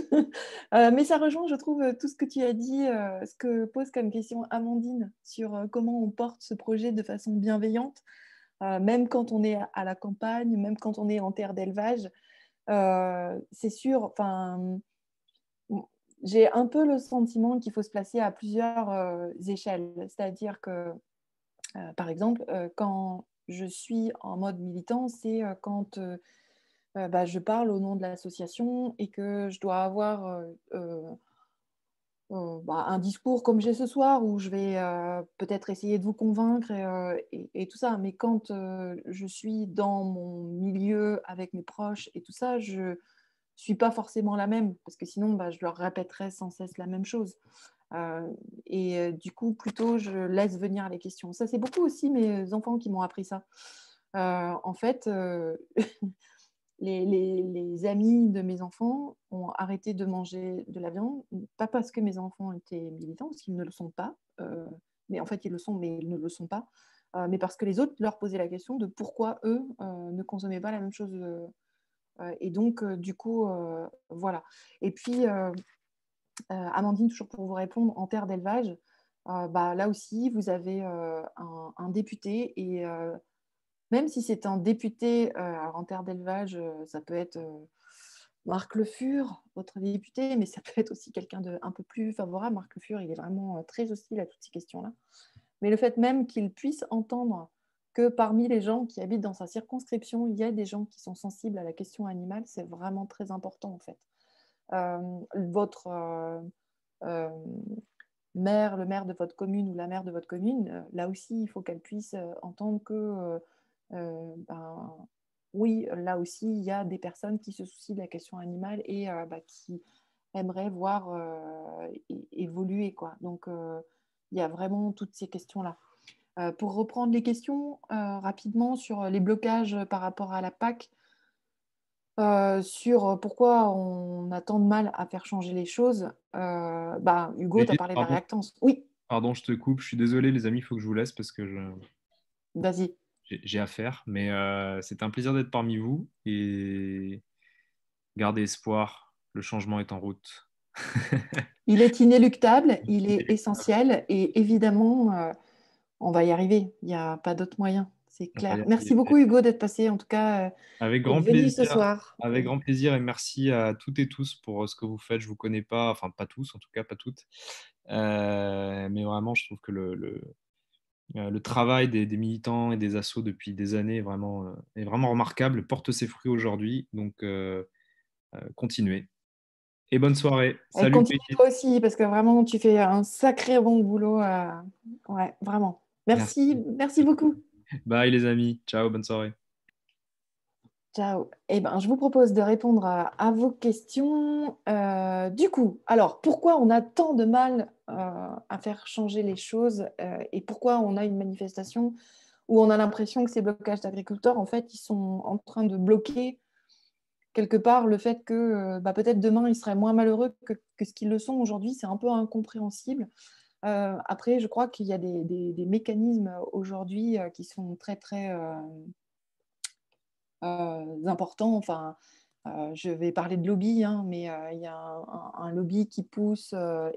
Euh, mais ça rejoint, je trouve, tout ce que tu as dit, ce que pose comme question Amandine sur comment on porte ce projet de façon bienveillante, même quand on est à la campagne, même quand on est en terre d'élevage. c'est sûr, enfin j'ai un peu le sentiment qu'il faut se placer à plusieurs euh, échelles. C'est-à-dire que, euh, par exemple, euh, quand je suis en mode militant, c'est quand bah, je parle au nom de l'association et que je dois avoir bah, un discours comme j'ai ce soir où je vais peut-être essayer de vous convaincre et tout ça. Mais quand je suis dans mon milieu avec mes proches et tout ça, je suis pas forcément la même, parce que sinon, bah, je leur répéterais sans cesse la même chose. Euh, et euh, du coup, plutôt, je laisse venir les questions. Ça, c'est beaucoup aussi mes enfants qui m'ont appris ça. Euh, en fait, *laughs* les, amis de mes enfants ont arrêté de manger de la viande, pas parce que mes enfants étaient militants, parce qu'ils ne le sont pas, mais en fait, ils le sont, mais ils ne le sont pas, mais parce que les autres leur posaient la question de pourquoi eux ne consommaient pas la même chose euh, et donc, euh, du coup, euh, voilà. Et puis, Amandine, toujours pour vous répondre, en terre d'élevage, bah, là aussi, vous avez un, un, député et même si c'est un député alors en terre d'élevage, ça peut être Marc Le Fur, votre député, mais ça *laughs* peut être aussi quelqu'un d'un peu plus favorable. Marc Le Fur, il est vraiment très hostile à toutes ces questions-là. Mais le fait même qu'il puisse entendre parmi les gens qui habitent dans sa circonscription, il y a des gens qui sont sensibles à la question animale, c'est vraiment très important en fait. Euh, votre euh, euh, maire, le maire de votre commune ou la maire de votre commune, là aussi, il faut qu'elle puisse entendre que, ben, oui, là aussi, il y a des personnes qui se soucient de la question animale et bah, qui aimeraient voir évoluer. Quoi. Donc, il y a vraiment toutes ces questions-là. Euh, pour reprendre les questions euh, rapidement sur les blocages par rapport à la PAC, euh, sur pourquoi on a tant de mal à faire changer les choses, bah, Hugo, tu as parlé de la réactance. Oui. Pardon, je te coupe. Je suis désolé, les amis, il faut que je vous laisse parce que je. Vas-y. J'ai affaire, mais c'est un plaisir d'être parmi vous et gardez espoir. Le changement est en route. *laughs* il est inéluctable, il est essentiel et évidemment, on va y arriver. Il n'y a pas d'autre moyen. C'est bah, clair. Merci beaucoup Hugo d'être passé en tout cas. Euh, Avec grand plaisir. Ce soir. Avec grand plaisir et merci à toutes et tous pour euh, ce que vous faites. Je vous connais pas, enfin pas tous en tout cas, pas toutes. Euh, mais vraiment, je trouve que le, travail des, militants et des assos depuis des années est vraiment, est vraiment remarquable, porte ses fruits aujourd'hui. Donc continuez. Et bonne soirée. Salut. toi aussi parce que vraiment tu fais un sacré bon boulot. Ouais, vraiment. Merci, merci, beaucoup. Bye les amis. Ciao, bonne soirée. Ciao. Eh ben, je vous propose de répondre à, vos questions. Euh, du coup, alors, pourquoi on a tant de mal euh, à faire changer les choses euh, et pourquoi on a une manifestation où on a l'impression que ces blocages d'agriculteurs, en fait, ils sont en train de bloquer quelque part le fait que bah, peut-être demain, ils seraient moins malheureux que ce qu'ils le sont aujourd'hui. C'est un peu incompréhensible. Euh, après, je crois qu'il y a des, mécanismes euh, aujourd'hui euh, qui sont très, très importants. Enfin, je vais parler de lobby, hein, mais il y a un, lobby qui pousse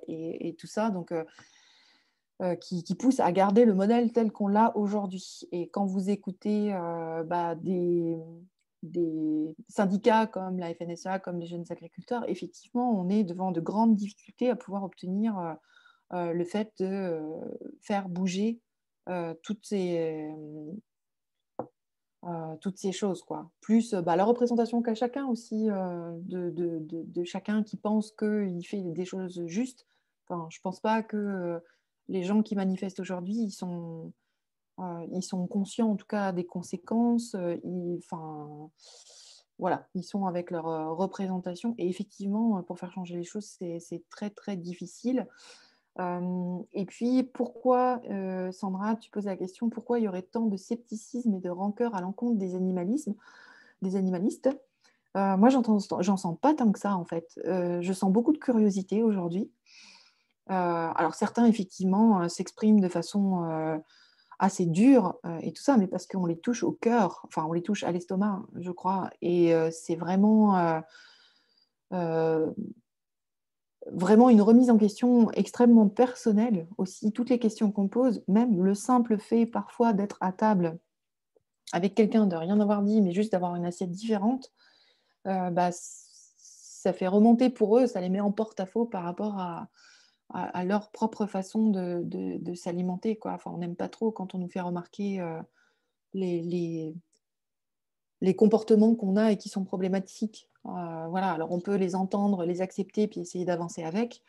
et, tout ça. Donc, qui, pousse à garder le modèle tel qu'on l'a aujourd'hui. Et quand vous écoutez bah, des, des, syndicats comme la FNSA, comme les jeunes agriculteurs, effectivement, on est devant de grandes difficultés à pouvoir obtenir euh, le fait de euh, faire bouger euh, toutes ces, toutes ces choses, quoi. Plus bah, la représentation qu'a chacun aussi, de, chacun qui pense qu'il fait des choses justes. je ne pense pas que les gens qui manifestent aujourd'hui, ils sont, conscients en tout cas des conséquences. voilà, ils sont avec leur représentation. Et effectivement, pour faire changer les choses, c'est très très difficile et puis, pourquoi, Sandra, tu poses la question, pourquoi il y aurait tant de scepticisme et de rancœur à l'encontre des, animalismes, des animalistes Moi, j'en sens pas tant que ça, en fait. je sens beaucoup de curiosité aujourd'hui. alors, certains, effectivement, s'expriment de façon assez dure et tout ça, mais parce qu'on les touche au cœur, enfin, on les touche à l'estomac, je crois. Et c'est vraiment... Euh, vraiment une remise en question extrêmement personnelle aussi. Toutes les questions qu'on pose, même le simple fait parfois d'être à table avec quelqu'un, de rien avoir dit, mais juste d'avoir une assiette différente, euh, bah, ça fait remonter pour eux, ça les met en porte-à-faux par rapport à, leur propre façon de, de, de s'alimenter. Enfin, on n'aime pas trop quand on nous fait remarquer euh, les, les comportements qu'on a et qui sont problématiques. Euh, voilà, alors on peut les entendre, les accepter, puis essayer d'avancer avec,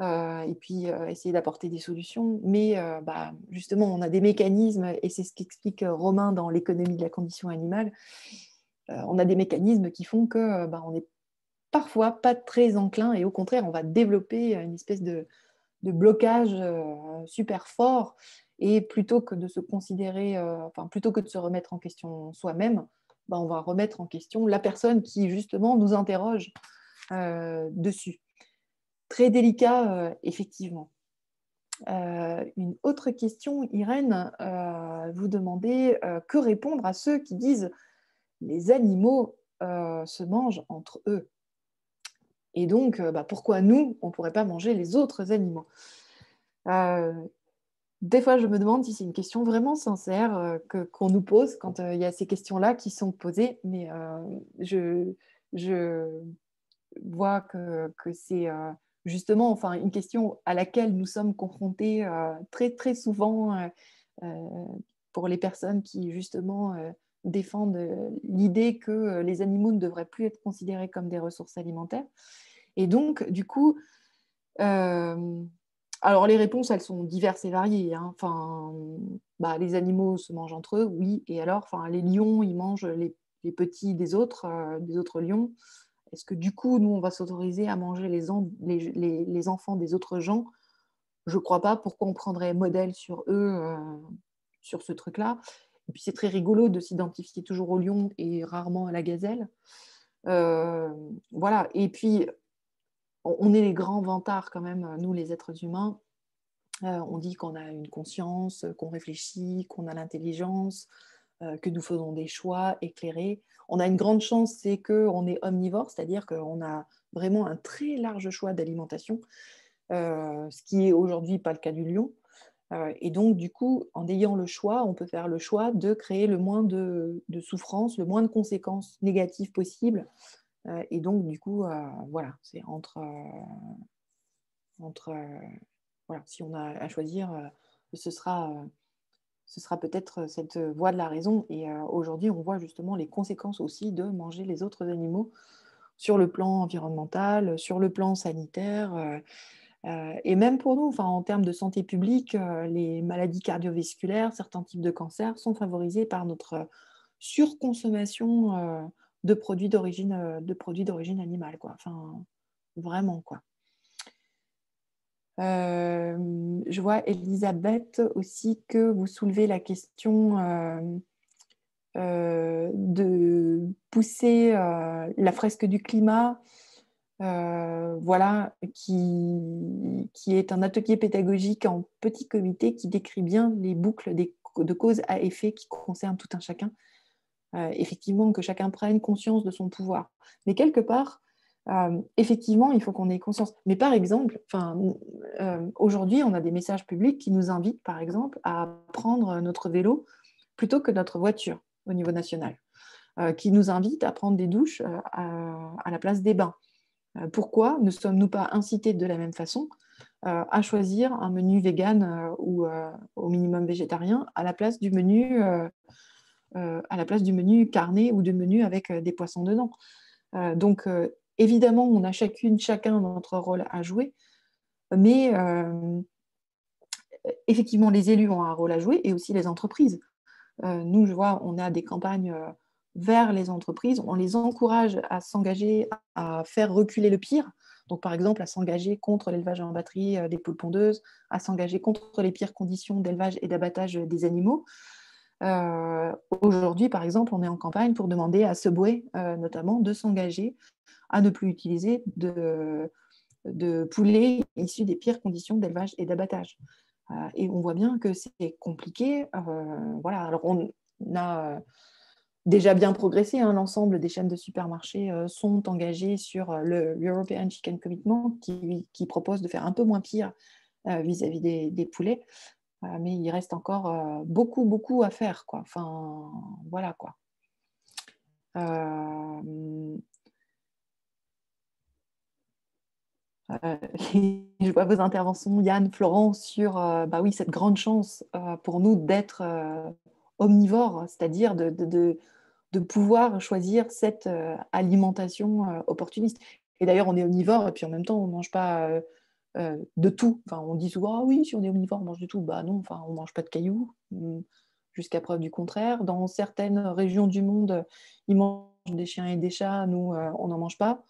euh, et puis euh, essayer d'apporter des solutions. Mais bah, justement, on a des mécanismes, et c'est ce qu'explique Romain dans l'économie de la condition animale, on a des mécanismes qui font que bah, on est parfois pas très enclin, et au contraire, on va développer une espèce de, blocage super fort. Et plutôt que de se considérer, plutôt que de se remettre en question soi-même, bah, on va remettre en question la personne qui justement nous interroge euh, dessus. Très délicat, euh, effectivement. Euh, une autre question, Irène, vous demandez que répondre à ceux qui disent les animaux se mangent entre eux. Et donc, bah, pourquoi nous, on ne pourrait pas manger les autres animaux des fois, je me demande si c'est une question vraiment sincère euh, qu'on nous pose quand euh, il y a ces questions-là qui sont posées, mais euh, je, vois que, c'est justement enfin, une question à laquelle nous sommes confrontés très, très souvent pour les personnes qui, justement, défendent l'idée que les animaux ne devraient plus être considérés comme des ressources alimentaires. Et donc, du coup, alors, les réponses, elles sont diverses et variées. Hein. Enfin, bah, les animaux se mangent entre eux, oui. Et alors, enfin, les lions, ils mangent les, petits des autres, euh, des autres lions. Est-ce que du coup, nous, on va s'autoriser à manger les, enfants des autres gens Je ne crois pas. Pourquoi on prendrait modèle sur eux, euh, sur ce truc-là Et puis, c'est très rigolo de s'identifier toujours au lion et rarement à la gazelle. Euh, voilà. Et puis, on est les grands vantards quand même, euh, nous les êtres humains. Euh, on dit qu'on a une conscience, euh, qu'on réfléchit, qu'on a l'intelligence, que nous faisons des choix éclairés. On a une grande chance, c'est qu'on est omnivore, c'est-à-dire qu'on a vraiment un très large choix d'alimentation, ce qui est aujourd'hui pas le cas du lion. et donc, du coup, en ayant le choix, on peut faire le choix de créer le moins de, de souffrances, le moins de conséquences négatives possibles euh, et donc, du coup, euh, voilà, c'est entre. Euh, si on a à choisir, ce sera, peut-être cette voie de la raison. Et aujourd'hui, on voit justement les conséquences aussi de manger les autres animaux sur le plan environnemental, sur le plan sanitaire. et même pour nous, en termes de santé publique, les maladies cardiovasculaires, certains types de cancers sont favorisés par notre surconsommation de produits d'origine euh, de produits d'origine animale quoi enfin vraiment quoi euh, je vois Elisabeth aussi que vous soulevez la question euh, de pousser la fresque du climat, voilà, qui, qui, est un atelier pédagogique en petit comité qui décrit bien les boucles des, de causes à effet qui concernent tout un chacun euh, effectivement, que chacun prenne conscience de son pouvoir. Mais quelque part, euh, effectivement, il faut qu'on ait conscience. Mais par exemple, euh, aujourd'hui, on a des messages publics qui nous invitent, par exemple, à prendre notre vélo plutôt que notre voiture au niveau national, qui nous invitent à prendre des douches à, à, la place des bains. pourquoi ne sommes-nous pas incités de la même façon à choisir un menu vegan ou au minimum végétarien à la place du menu euh, à la place du menu carnet ou du menu avec euh, des poissons dedans. Euh, donc, évidemment, on a chacune, chacun notre rôle à jouer, mais effectivement, les élus ont un rôle à jouer et aussi les entreprises. nous, je vois, on a des campagnes vers les entreprises, on les encourage à s'engager, à faire reculer le pire. Donc, par exemple, à s'engager contre l'élevage en batterie des poules pondeuses, à s'engager contre les pires conditions d'élevage et d'abattage des animaux. Euh, aujourd'hui, par exemple, on est en campagne pour demander à Subway, euh, notamment, de s'engager à ne plus utiliser de, poulets issus des pires conditions d'élevage et d'abattage. Euh, et on voit bien que c'est compliqué. voilà, alors on a déjà bien progressé. Hein. L'ensemble des chaînes de supermarchés sont engagées sur le European Chicken Commitment qui, propose de faire un peu moins pire vis-à-vis des, poulets mais il reste encore euh, beaucoup, beaucoup à faire. Quoi. Enfin, voilà quoi. Euh, euh, *laughs* je vois vos interventions, Yann, Florent, sur bah oui, cette grande chance pour nous d'être omnivores, c'est-à-dire de, de, pouvoir choisir cette alimentation opportuniste. Et d'ailleurs, on est omnivore et puis en même temps, on ne mange pas euh, de tout. on dit souvent, ah oui, si on est omnivore, on mange de tout. Bah non, enfin, on mange pas de cailloux, mm, jusqu'à preuve du contraire. Dans certaines régions du monde, ils mangent des chiens et des chats, nous, euh, on n'en mange pas.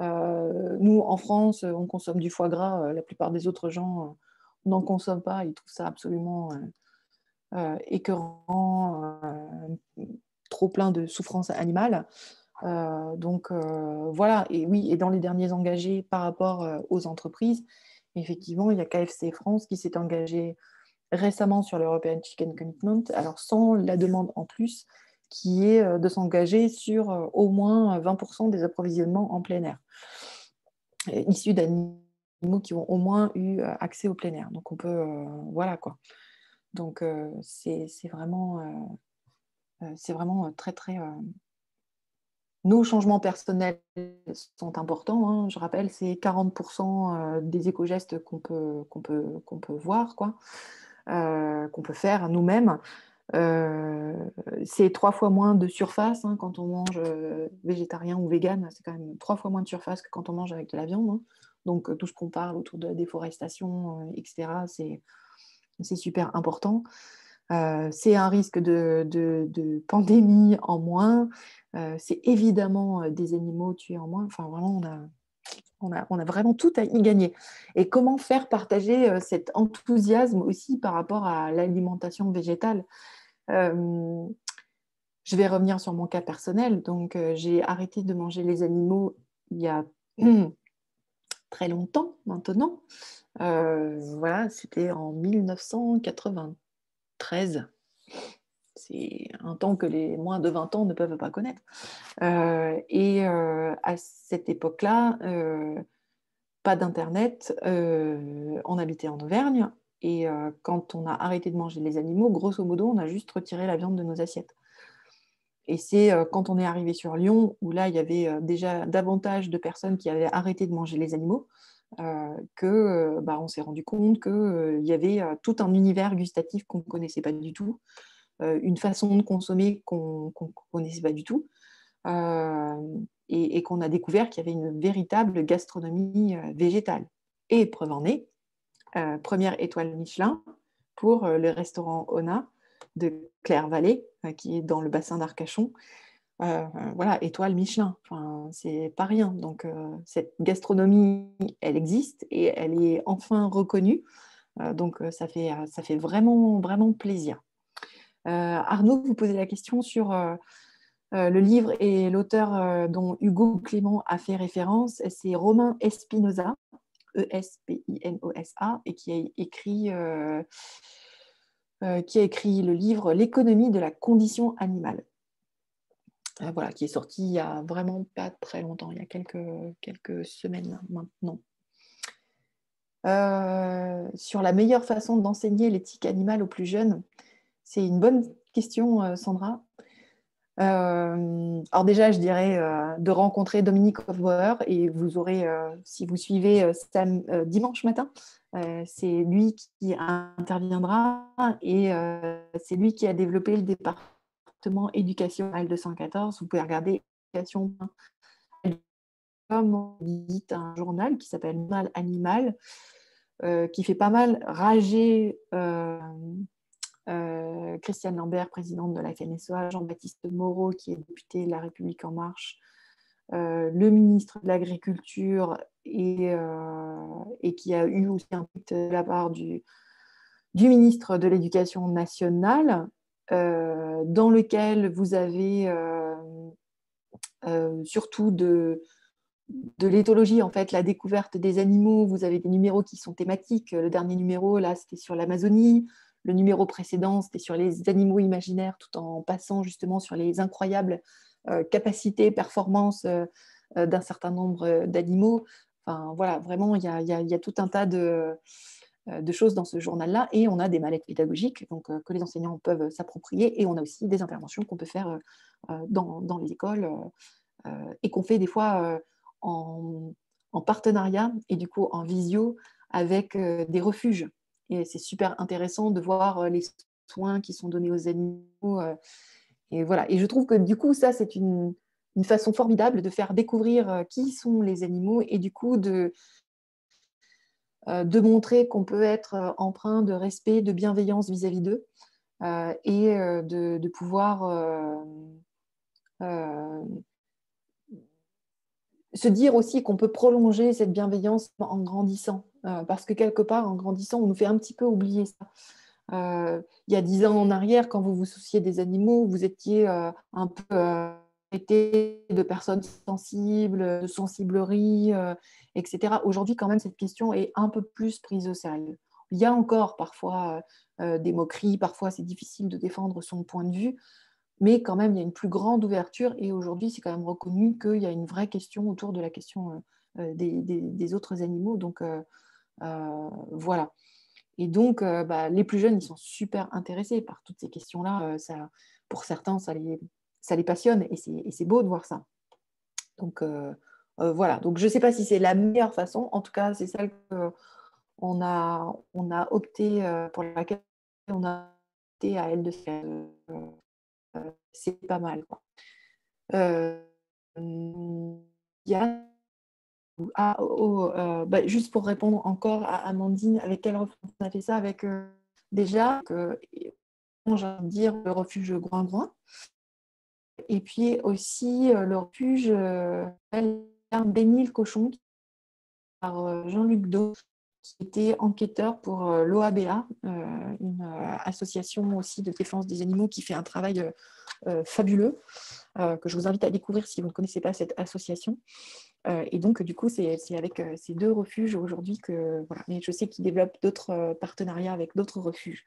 Euh, nous, en France, on consomme du foie gras, la plupart des autres gens n'en consomment pas, ils trouvent ça absolument écœurant, trop plein de souffrances animale. Euh, donc euh, voilà, et oui, et dans les derniers engagés par rapport euh, aux entreprises, effectivement, il y a KFC France qui s'est engagé récemment sur l'European Chicken Commitment, alors sans la demande en plus, qui est de s'engager sur au moins 20% des approvisionnements en plein air, issus d'animaux qui ont au moins eu accès au plein air. Donc on peut, voilà quoi. Donc c'est vraiment, c'est vraiment très très nos changements personnels sont importants. Hein. Je rappelle, c'est 40% euh, des éco-gestes qu'on peut, peut, peut voir, euh, qu'on peut faire nous-mêmes. Euh, c'est trois fois moins de surface hein, quand on mange végétarien ou vegan. C'est quand même trois fois moins de surface que quand on mange avec de la viande. Hein. Donc tout ce qu'on parle autour de la déforestation, etc., c'est, c'est super important. Euh, c'est un risque de, pandémie en moins. Euh, c'est évidemment euh, des animaux tués en moins. Enfin, vraiment, on a, on a, on a vraiment tout à y gagner. Et comment faire partager cet enthousiasme aussi par rapport à l'alimentation végétale je vais revenir sur mon cas personnel. Donc, j'ai arrêté de manger les animaux il y a hum, très longtemps maintenant. voilà, c'était en 1980 13. C'est un temps que les moins de 20 ans ne peuvent pas connaître. Euh, et euh, à cette époque-là, euh, pas d'Internet, on habitait en Auvergne. Et quand on a arrêté de manger les animaux, grosso modo, on a juste retiré la viande de nos assiettes. Et c'est quand on est arrivé sur Lyon, où là, il y avait déjà davantage de personnes qui avaient arrêté de manger les animaux, qu'on euh, que euh, bah, on s'est rendu compte qu'il euh, y avait tout un univers gustatif qu'on ne connaissait pas du tout, une façon de consommer qu'on ne connaissait pas du tout, et, et qu'on a découvert qu'il y avait une véritable gastronomie végétale. Et preuve en est, première étoile Michelin pour le restaurant Ona de Claire Vallée, qui est dans le bassin d'Arcachon, euh, voilà, étoile Michelin, enfin, c'est pas rien. Donc euh, cette gastronomie, elle existe et elle est enfin reconnue. Euh, donc ça fait, vraiment, vraiment plaisir. Arnaud, vous posez la question sur le livre et l'auteur dont Hugo Clément a fait référence. C'est Romain Espinoza, E-S-P-I-N-O-S-A, et qui écrit qui a écrit le livre L'économie de la condition animale. Euh, voilà, qui est sorti il y a vraiment pas très longtemps, il y a quelques, quelques semaines maintenant. Euh, sur la meilleure façon d'enseigner l'éthique animale aux plus jeunes, c'est une bonne question, euh, Sandra. Euh, alors déjà, je dirais de rencontrer Dominique Hofbauer et vous aurez, si vous suivez Sam, dimanche matin, c'est lui qui interviendra et c'est lui qui a développé le départ éducation L214. Vous pouvez regarder éducation comme on dit un journal qui s'appelle Mal Animal, euh, qui fait pas mal rager euh, euh, Christiane Lambert, présidente de la CNSOA, Jean-Baptiste Moreau, qui est député de La République En Marche, le ministre de l'Agriculture, et, et, qui a eu aussi un tweet de la part du ministre de l'Éducation nationale. Euh, dans lequel vous avez euh, euh, surtout de, de l'éthologie, en fait, la découverte des animaux. Vous avez des numéros qui sont thématiques. Le dernier numéro, là, c'était sur l'Amazonie. Le numéro précédent, c'était sur les animaux imaginaires, tout en passant justement sur les incroyables capacités, performances d'un certain nombre d'animaux. Enfin, voilà, vraiment, il y a, tout un tas de, euh, de choses dans ce journal-là. Et on a des mallettes pédagogiques donc, euh, que les enseignants peuvent s'approprier. Et on a aussi des interventions qu'on peut faire euh, dans, les écoles et qu'on fait des fois en, partenariat et du coup en visio avec des refuges. Et c'est super intéressant de voir les soins qui sont donnés aux animaux. et voilà. Et je trouve que du coup, ça, c'est une façon formidable de faire découvrir qui sont les animaux et du coup de, euh, de montrer qu'on peut être euh, empreint de respect, de bienveillance vis-à-vis d'eux euh, et de, pouvoir se dire aussi qu'on peut prolonger cette bienveillance en grandissant, parce que quelque part, en grandissant, on nous fait un petit peu oublier ça. il y a dix ans en arrière, quand vous vous souciez des animaux, vous étiez un peu été de personnes sensibles, de sensiblerie, etc. Aujourd'hui, quand même, cette question est un peu plus prise au sérieux. Il y a encore parfois euh, euh, des moqueries, parfois c'est difficile de défendre son point de vue, mais quand même, il y a une plus grande ouverture et aujourd'hui, c'est quand même reconnu qu'il y a une vraie question autour de la question euh, des, autres animaux. Donc, voilà. Et donc, bah, les plus jeunes, ils sont super intéressés par toutes ces questions-là. pour certains, ça les, ça les passionne et c'est beau de voir ça. Donc, euh, voilà, donc je ne sais pas si c'est la meilleure façon, en tout cas, c'est celle qu'on a, on a opté euh, pour laquelle on a opté à elle de euh, c'est pas mal. Y ah, oh, oh, bah, juste pour répondre encore à Amandine, avec quel refuge on a fait ça Avec déjà, j'ai envie dire, le refuge groin-groin. Et puis aussi le refuge Béni le cochon par euh, Jean-Luc Do, qui était enquêteur pour euh, l'OABA, euh, une association aussi de défense des animaux qui fait un travail fabuleux, que je vous invite à découvrir si vous ne connaissez pas cette association. et donc, du coup, c'est avec ces deux refuges aujourd'hui que... Voilà. Mais je sais qu'ils développent d'autres partenariats avec d'autres refuges.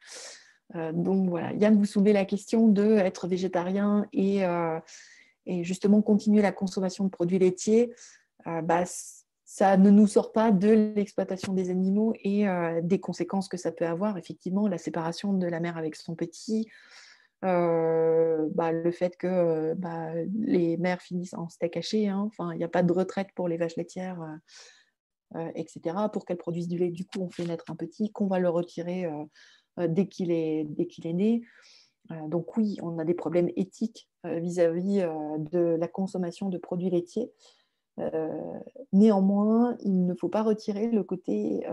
donc voilà, Yann, vous soulevez la question de être végétarien et et justement continuer la consommation de produits laitiers, euh, bah, ça ne nous sort pas de l'exploitation des animaux et euh, des conséquences que ça peut avoir, effectivement, la séparation de la mère avec son petit, euh, bah, le fait que bah, les mères finissent en steak haché, hein. il n'y a pas de retraite pour les vaches laitières. etc., pour qu'elles produisent du lait, du coup, on fait naître un petit qu'on va le retirer dès qu'il est, dès qu'il est né. Euh, donc oui, on a des problèmes éthiques euh, vis-à-vis euh, de la consommation de produits laitiers. néanmoins, il ne faut pas retirer le côté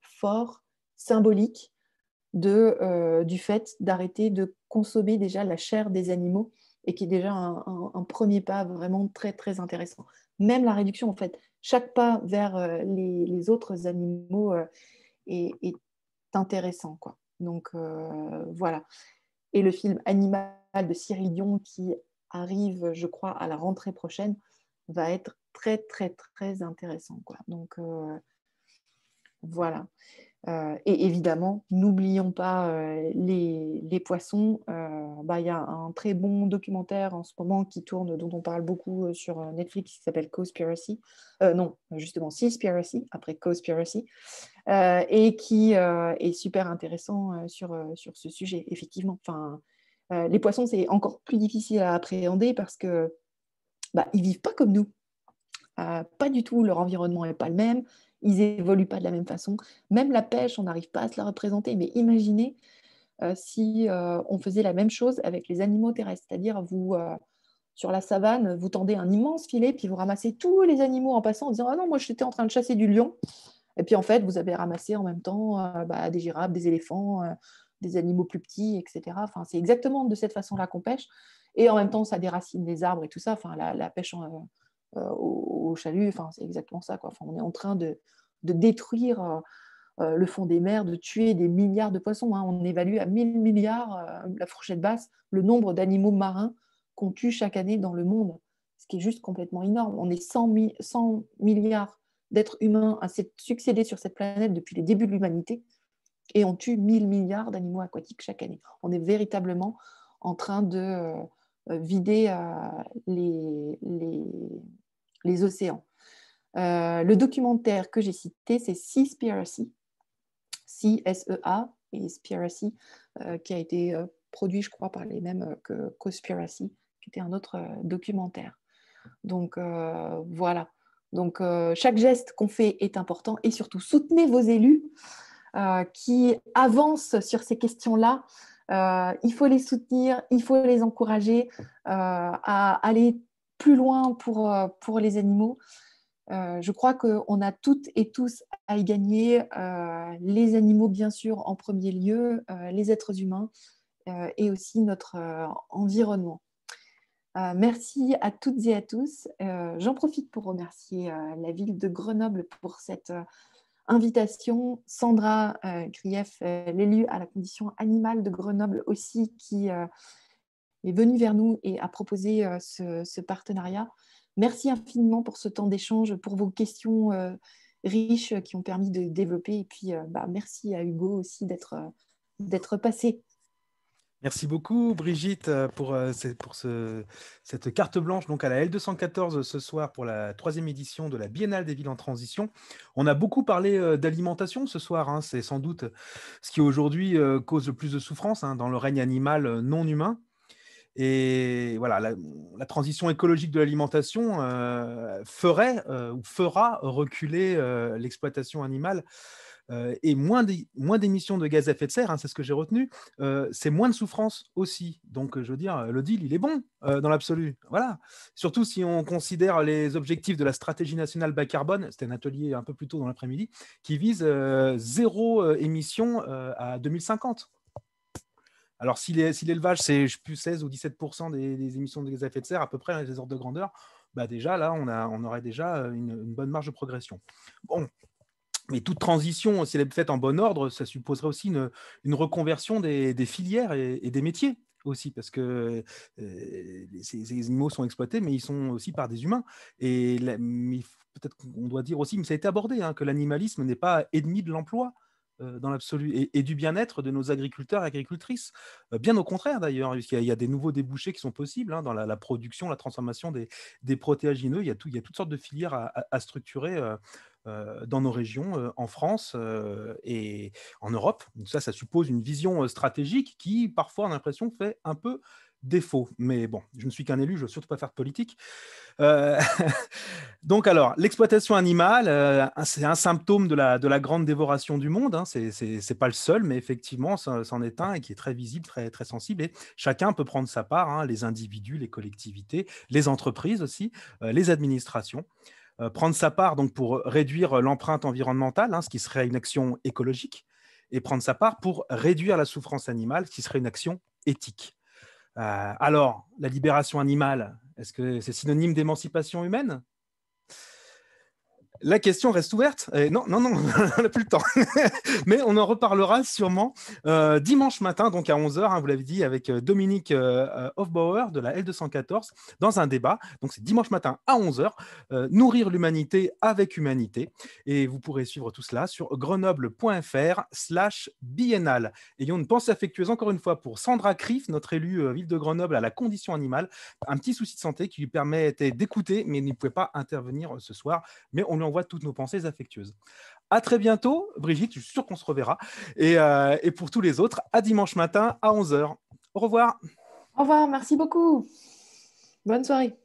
fort, symbolique, du fait d'arrêter de consommer déjà la chair des animaux et qui est déjà un, premier pas vraiment très très intéressant. Même la réduction, en fait, chaque pas vers les, autres animaux est, intéressant. Donc voilà et le film Animal de Cyril Dion qui arrive, je crois, à la rentrée prochaine, va être très, très, très intéressant. Quoi. Donc, euh, voilà. Euh, et évidemment, n'oublions pas euh, les, poissons. Euh, bah, il y a un très bon documentaire en ce moment qui tourne, dont on parle beaucoup sur Netflix, qui s'appelle Euh, non, justement, Seaspiracy, après euh, et qui est super intéressant sur, sur ce sujet, effectivement. Enfin, les poissons, c'est encore plus difficile à appréhender parce que bah, ils vivent pas comme nous. pas du tout, leur environnement n'est pas le même, ils évoluent pas de la même façon. Même la pêche, on n'arrive pas à se la représenter. Mais imaginez euh, si euh, on faisait la même chose avec les animaux terrestres, c'est-à-dire vous euh, sur la savane, vous tendez un immense filet, puis vous ramassez tous les animaux en passant en disant ah non moi j'étais en train de chasser du lion, et puis en fait vous avez ramassé en même temps bah, des girafes, des éléphants, des animaux plus petits, etc. Enfin c'est exactement de cette façon là qu'on pêche, et en même temps ça déracine les arbres et tout ça. Enfin la pêche en, euh, au, chalut. Enfin, c'est exactement ça. Quoi. on est en train de, de détruire euh, euh, le fond des mers, de tuer des milliards de poissons. Hein. On évalue à 1000 milliards, la fourchette basse, le nombre d'animaux marins qu'on tue chaque année dans le monde, ce qui est juste complètement énorme. On est 100, milliards d'êtres humains à succéder sur cette planète depuis les débuts de l'humanité et on tue 1000 milliards d'animaux aquatiques chaque année. On est véritablement en train de vider les, les, les océans. Euh, le documentaire que j'ai cité, c'est Seaspiracy, C-S-E-A et Spiracy, euh, qui a été euh, produit, je crois, par les mêmes que Cospiracy, qui était un autre documentaire. Donc voilà. Donc chaque geste qu'on fait est important et surtout soutenez vos élus qui avancent sur ces questions-là. il faut les soutenir, il faut les encourager à aller plus loin pour, euh, pour les animaux. Euh, je crois qu'on a toutes et tous à y gagner, euh, les animaux bien sûr en premier lieu, les êtres humains et aussi notre environnement. merci à toutes et à tous. J'en profite pour remercier la ville de Grenoble pour cette invitation. Sandra Grief, l'élu à la condition animale de Grenoble aussi, qui est venu vers nous et a proposé euh, ce, partenariat. Merci infiniment pour ce temps d'échange, pour vos questions euh, riches qui ont permis de développer. Et puis, euh, bah, merci à Hugo aussi d'être passé. Merci beaucoup Brigitte pour, pour cette carte blanche donc à la L214 ce soir pour la troisième édition de la Biennale des villes en transition. On a beaucoup parlé d'alimentation ce soir, hein. c'est sans doute ce qui aujourd'hui cause le plus de souffrance hein, dans le règne animal non humain. Et voilà, mmh, la, transition écologique de l'alimentation euh, ferait euh, ou fera reculer euh, l'exploitation animale et moins d'émissions de gaz à effet de serre, hein, c'est ce que j'ai retenu, c'est moins de souffrance aussi. Donc, je veux dire, le deal, il est bon dans l'absolu. Voilà. Surtout si on considère les objectifs de la stratégie nationale bas carbone, c'était un atelier un peu plus tôt dans l'après-midi, qui vise zéro émission à 2050. Alors, si l'élevage, c'est, plus 16 ou 17 des, émissions de gaz à effet de serre, à peu près, des ordres de grandeur, bah déjà, là, on, aurait déjà euh, une, bonne marge de progression. Bon, mais toute transition, si elle est faite en bon ordre, ça supposerait aussi une, reconversion des, filières et, des métiers aussi, parce que euh, ces, animaux sont exploités, mais ils sont aussi par des humains. Et peut-être qu'on doit dire aussi, mais ça a été abordé, hein, que l'animalisme n'est pas ennemi de l'emploi. Euh, dans l'absolu et, du bien-être de nos agriculteurs et agricultrices. Euh, bien au contraire d'ailleurs, hein, puisqu'il y, a des nouveaux débouchés qui sont possibles hein, dans la, production, la transformation des, des protéagineux. Il y, a tout, il y, a toutes sortes de filières à, structurer. Euh, dans nos régions, en France et en Europe. ça, ça suppose une vision stratégique qui, parfois, on a l'impression, fait un peu défaut. Mais bon, je ne suis qu'un élu, je ne veux surtout pas faire de politique. Euh, *laughs* donc alors, l'exploitation animale, euh, c'est un symptôme de la, de la grande dévoration du monde. Hein. Ce n'est pas le seul, mais effectivement, c'en est un et qui est très visible, très, très sensible. Et chacun peut prendre sa part, hein, les individus, les collectivités, les entreprises aussi, euh, les administrations. prendre sa part donc pour réduire l'empreinte environnementale, hein, ce qui serait une action écologique, et prendre sa part pour réduire la souffrance animale, ce qui serait une action éthique. Euh, alors, la libération animale, est-ce que c'est synonyme d'émancipation humaine la question reste ouverte. Et non, non, non, *laughs* on n'a plus le temps. *laughs* Mais on en reparlera sûrement euh, dimanche matin, donc à 11h, hein, vous l'avez dit, avec euh, Dominique euh, euh, Hofbauer de la L214 dans un débat. Donc c'est dimanche matin à 11h, Nourrir l'humanité avec humanité. Et vous pourrez suivre tout cela sur grenoble.fr slash biennale. Ayons une pensée affectueuse encore une fois pour Sandra Criff, notre élue ville de Grenoble à la condition animale. Un petit souci de santé qui lui permettait d'écouter, mais il ne pouvait pas intervenir ce soir. Mais on lui toutes nos pensées affectueuses. À très bientôt, Brigitte, je suis sûr qu'on se reverra. Et, euh, et pour tous les autres, à dimanche matin à 11h. Au revoir. Au revoir, merci beaucoup. Bonne soirée.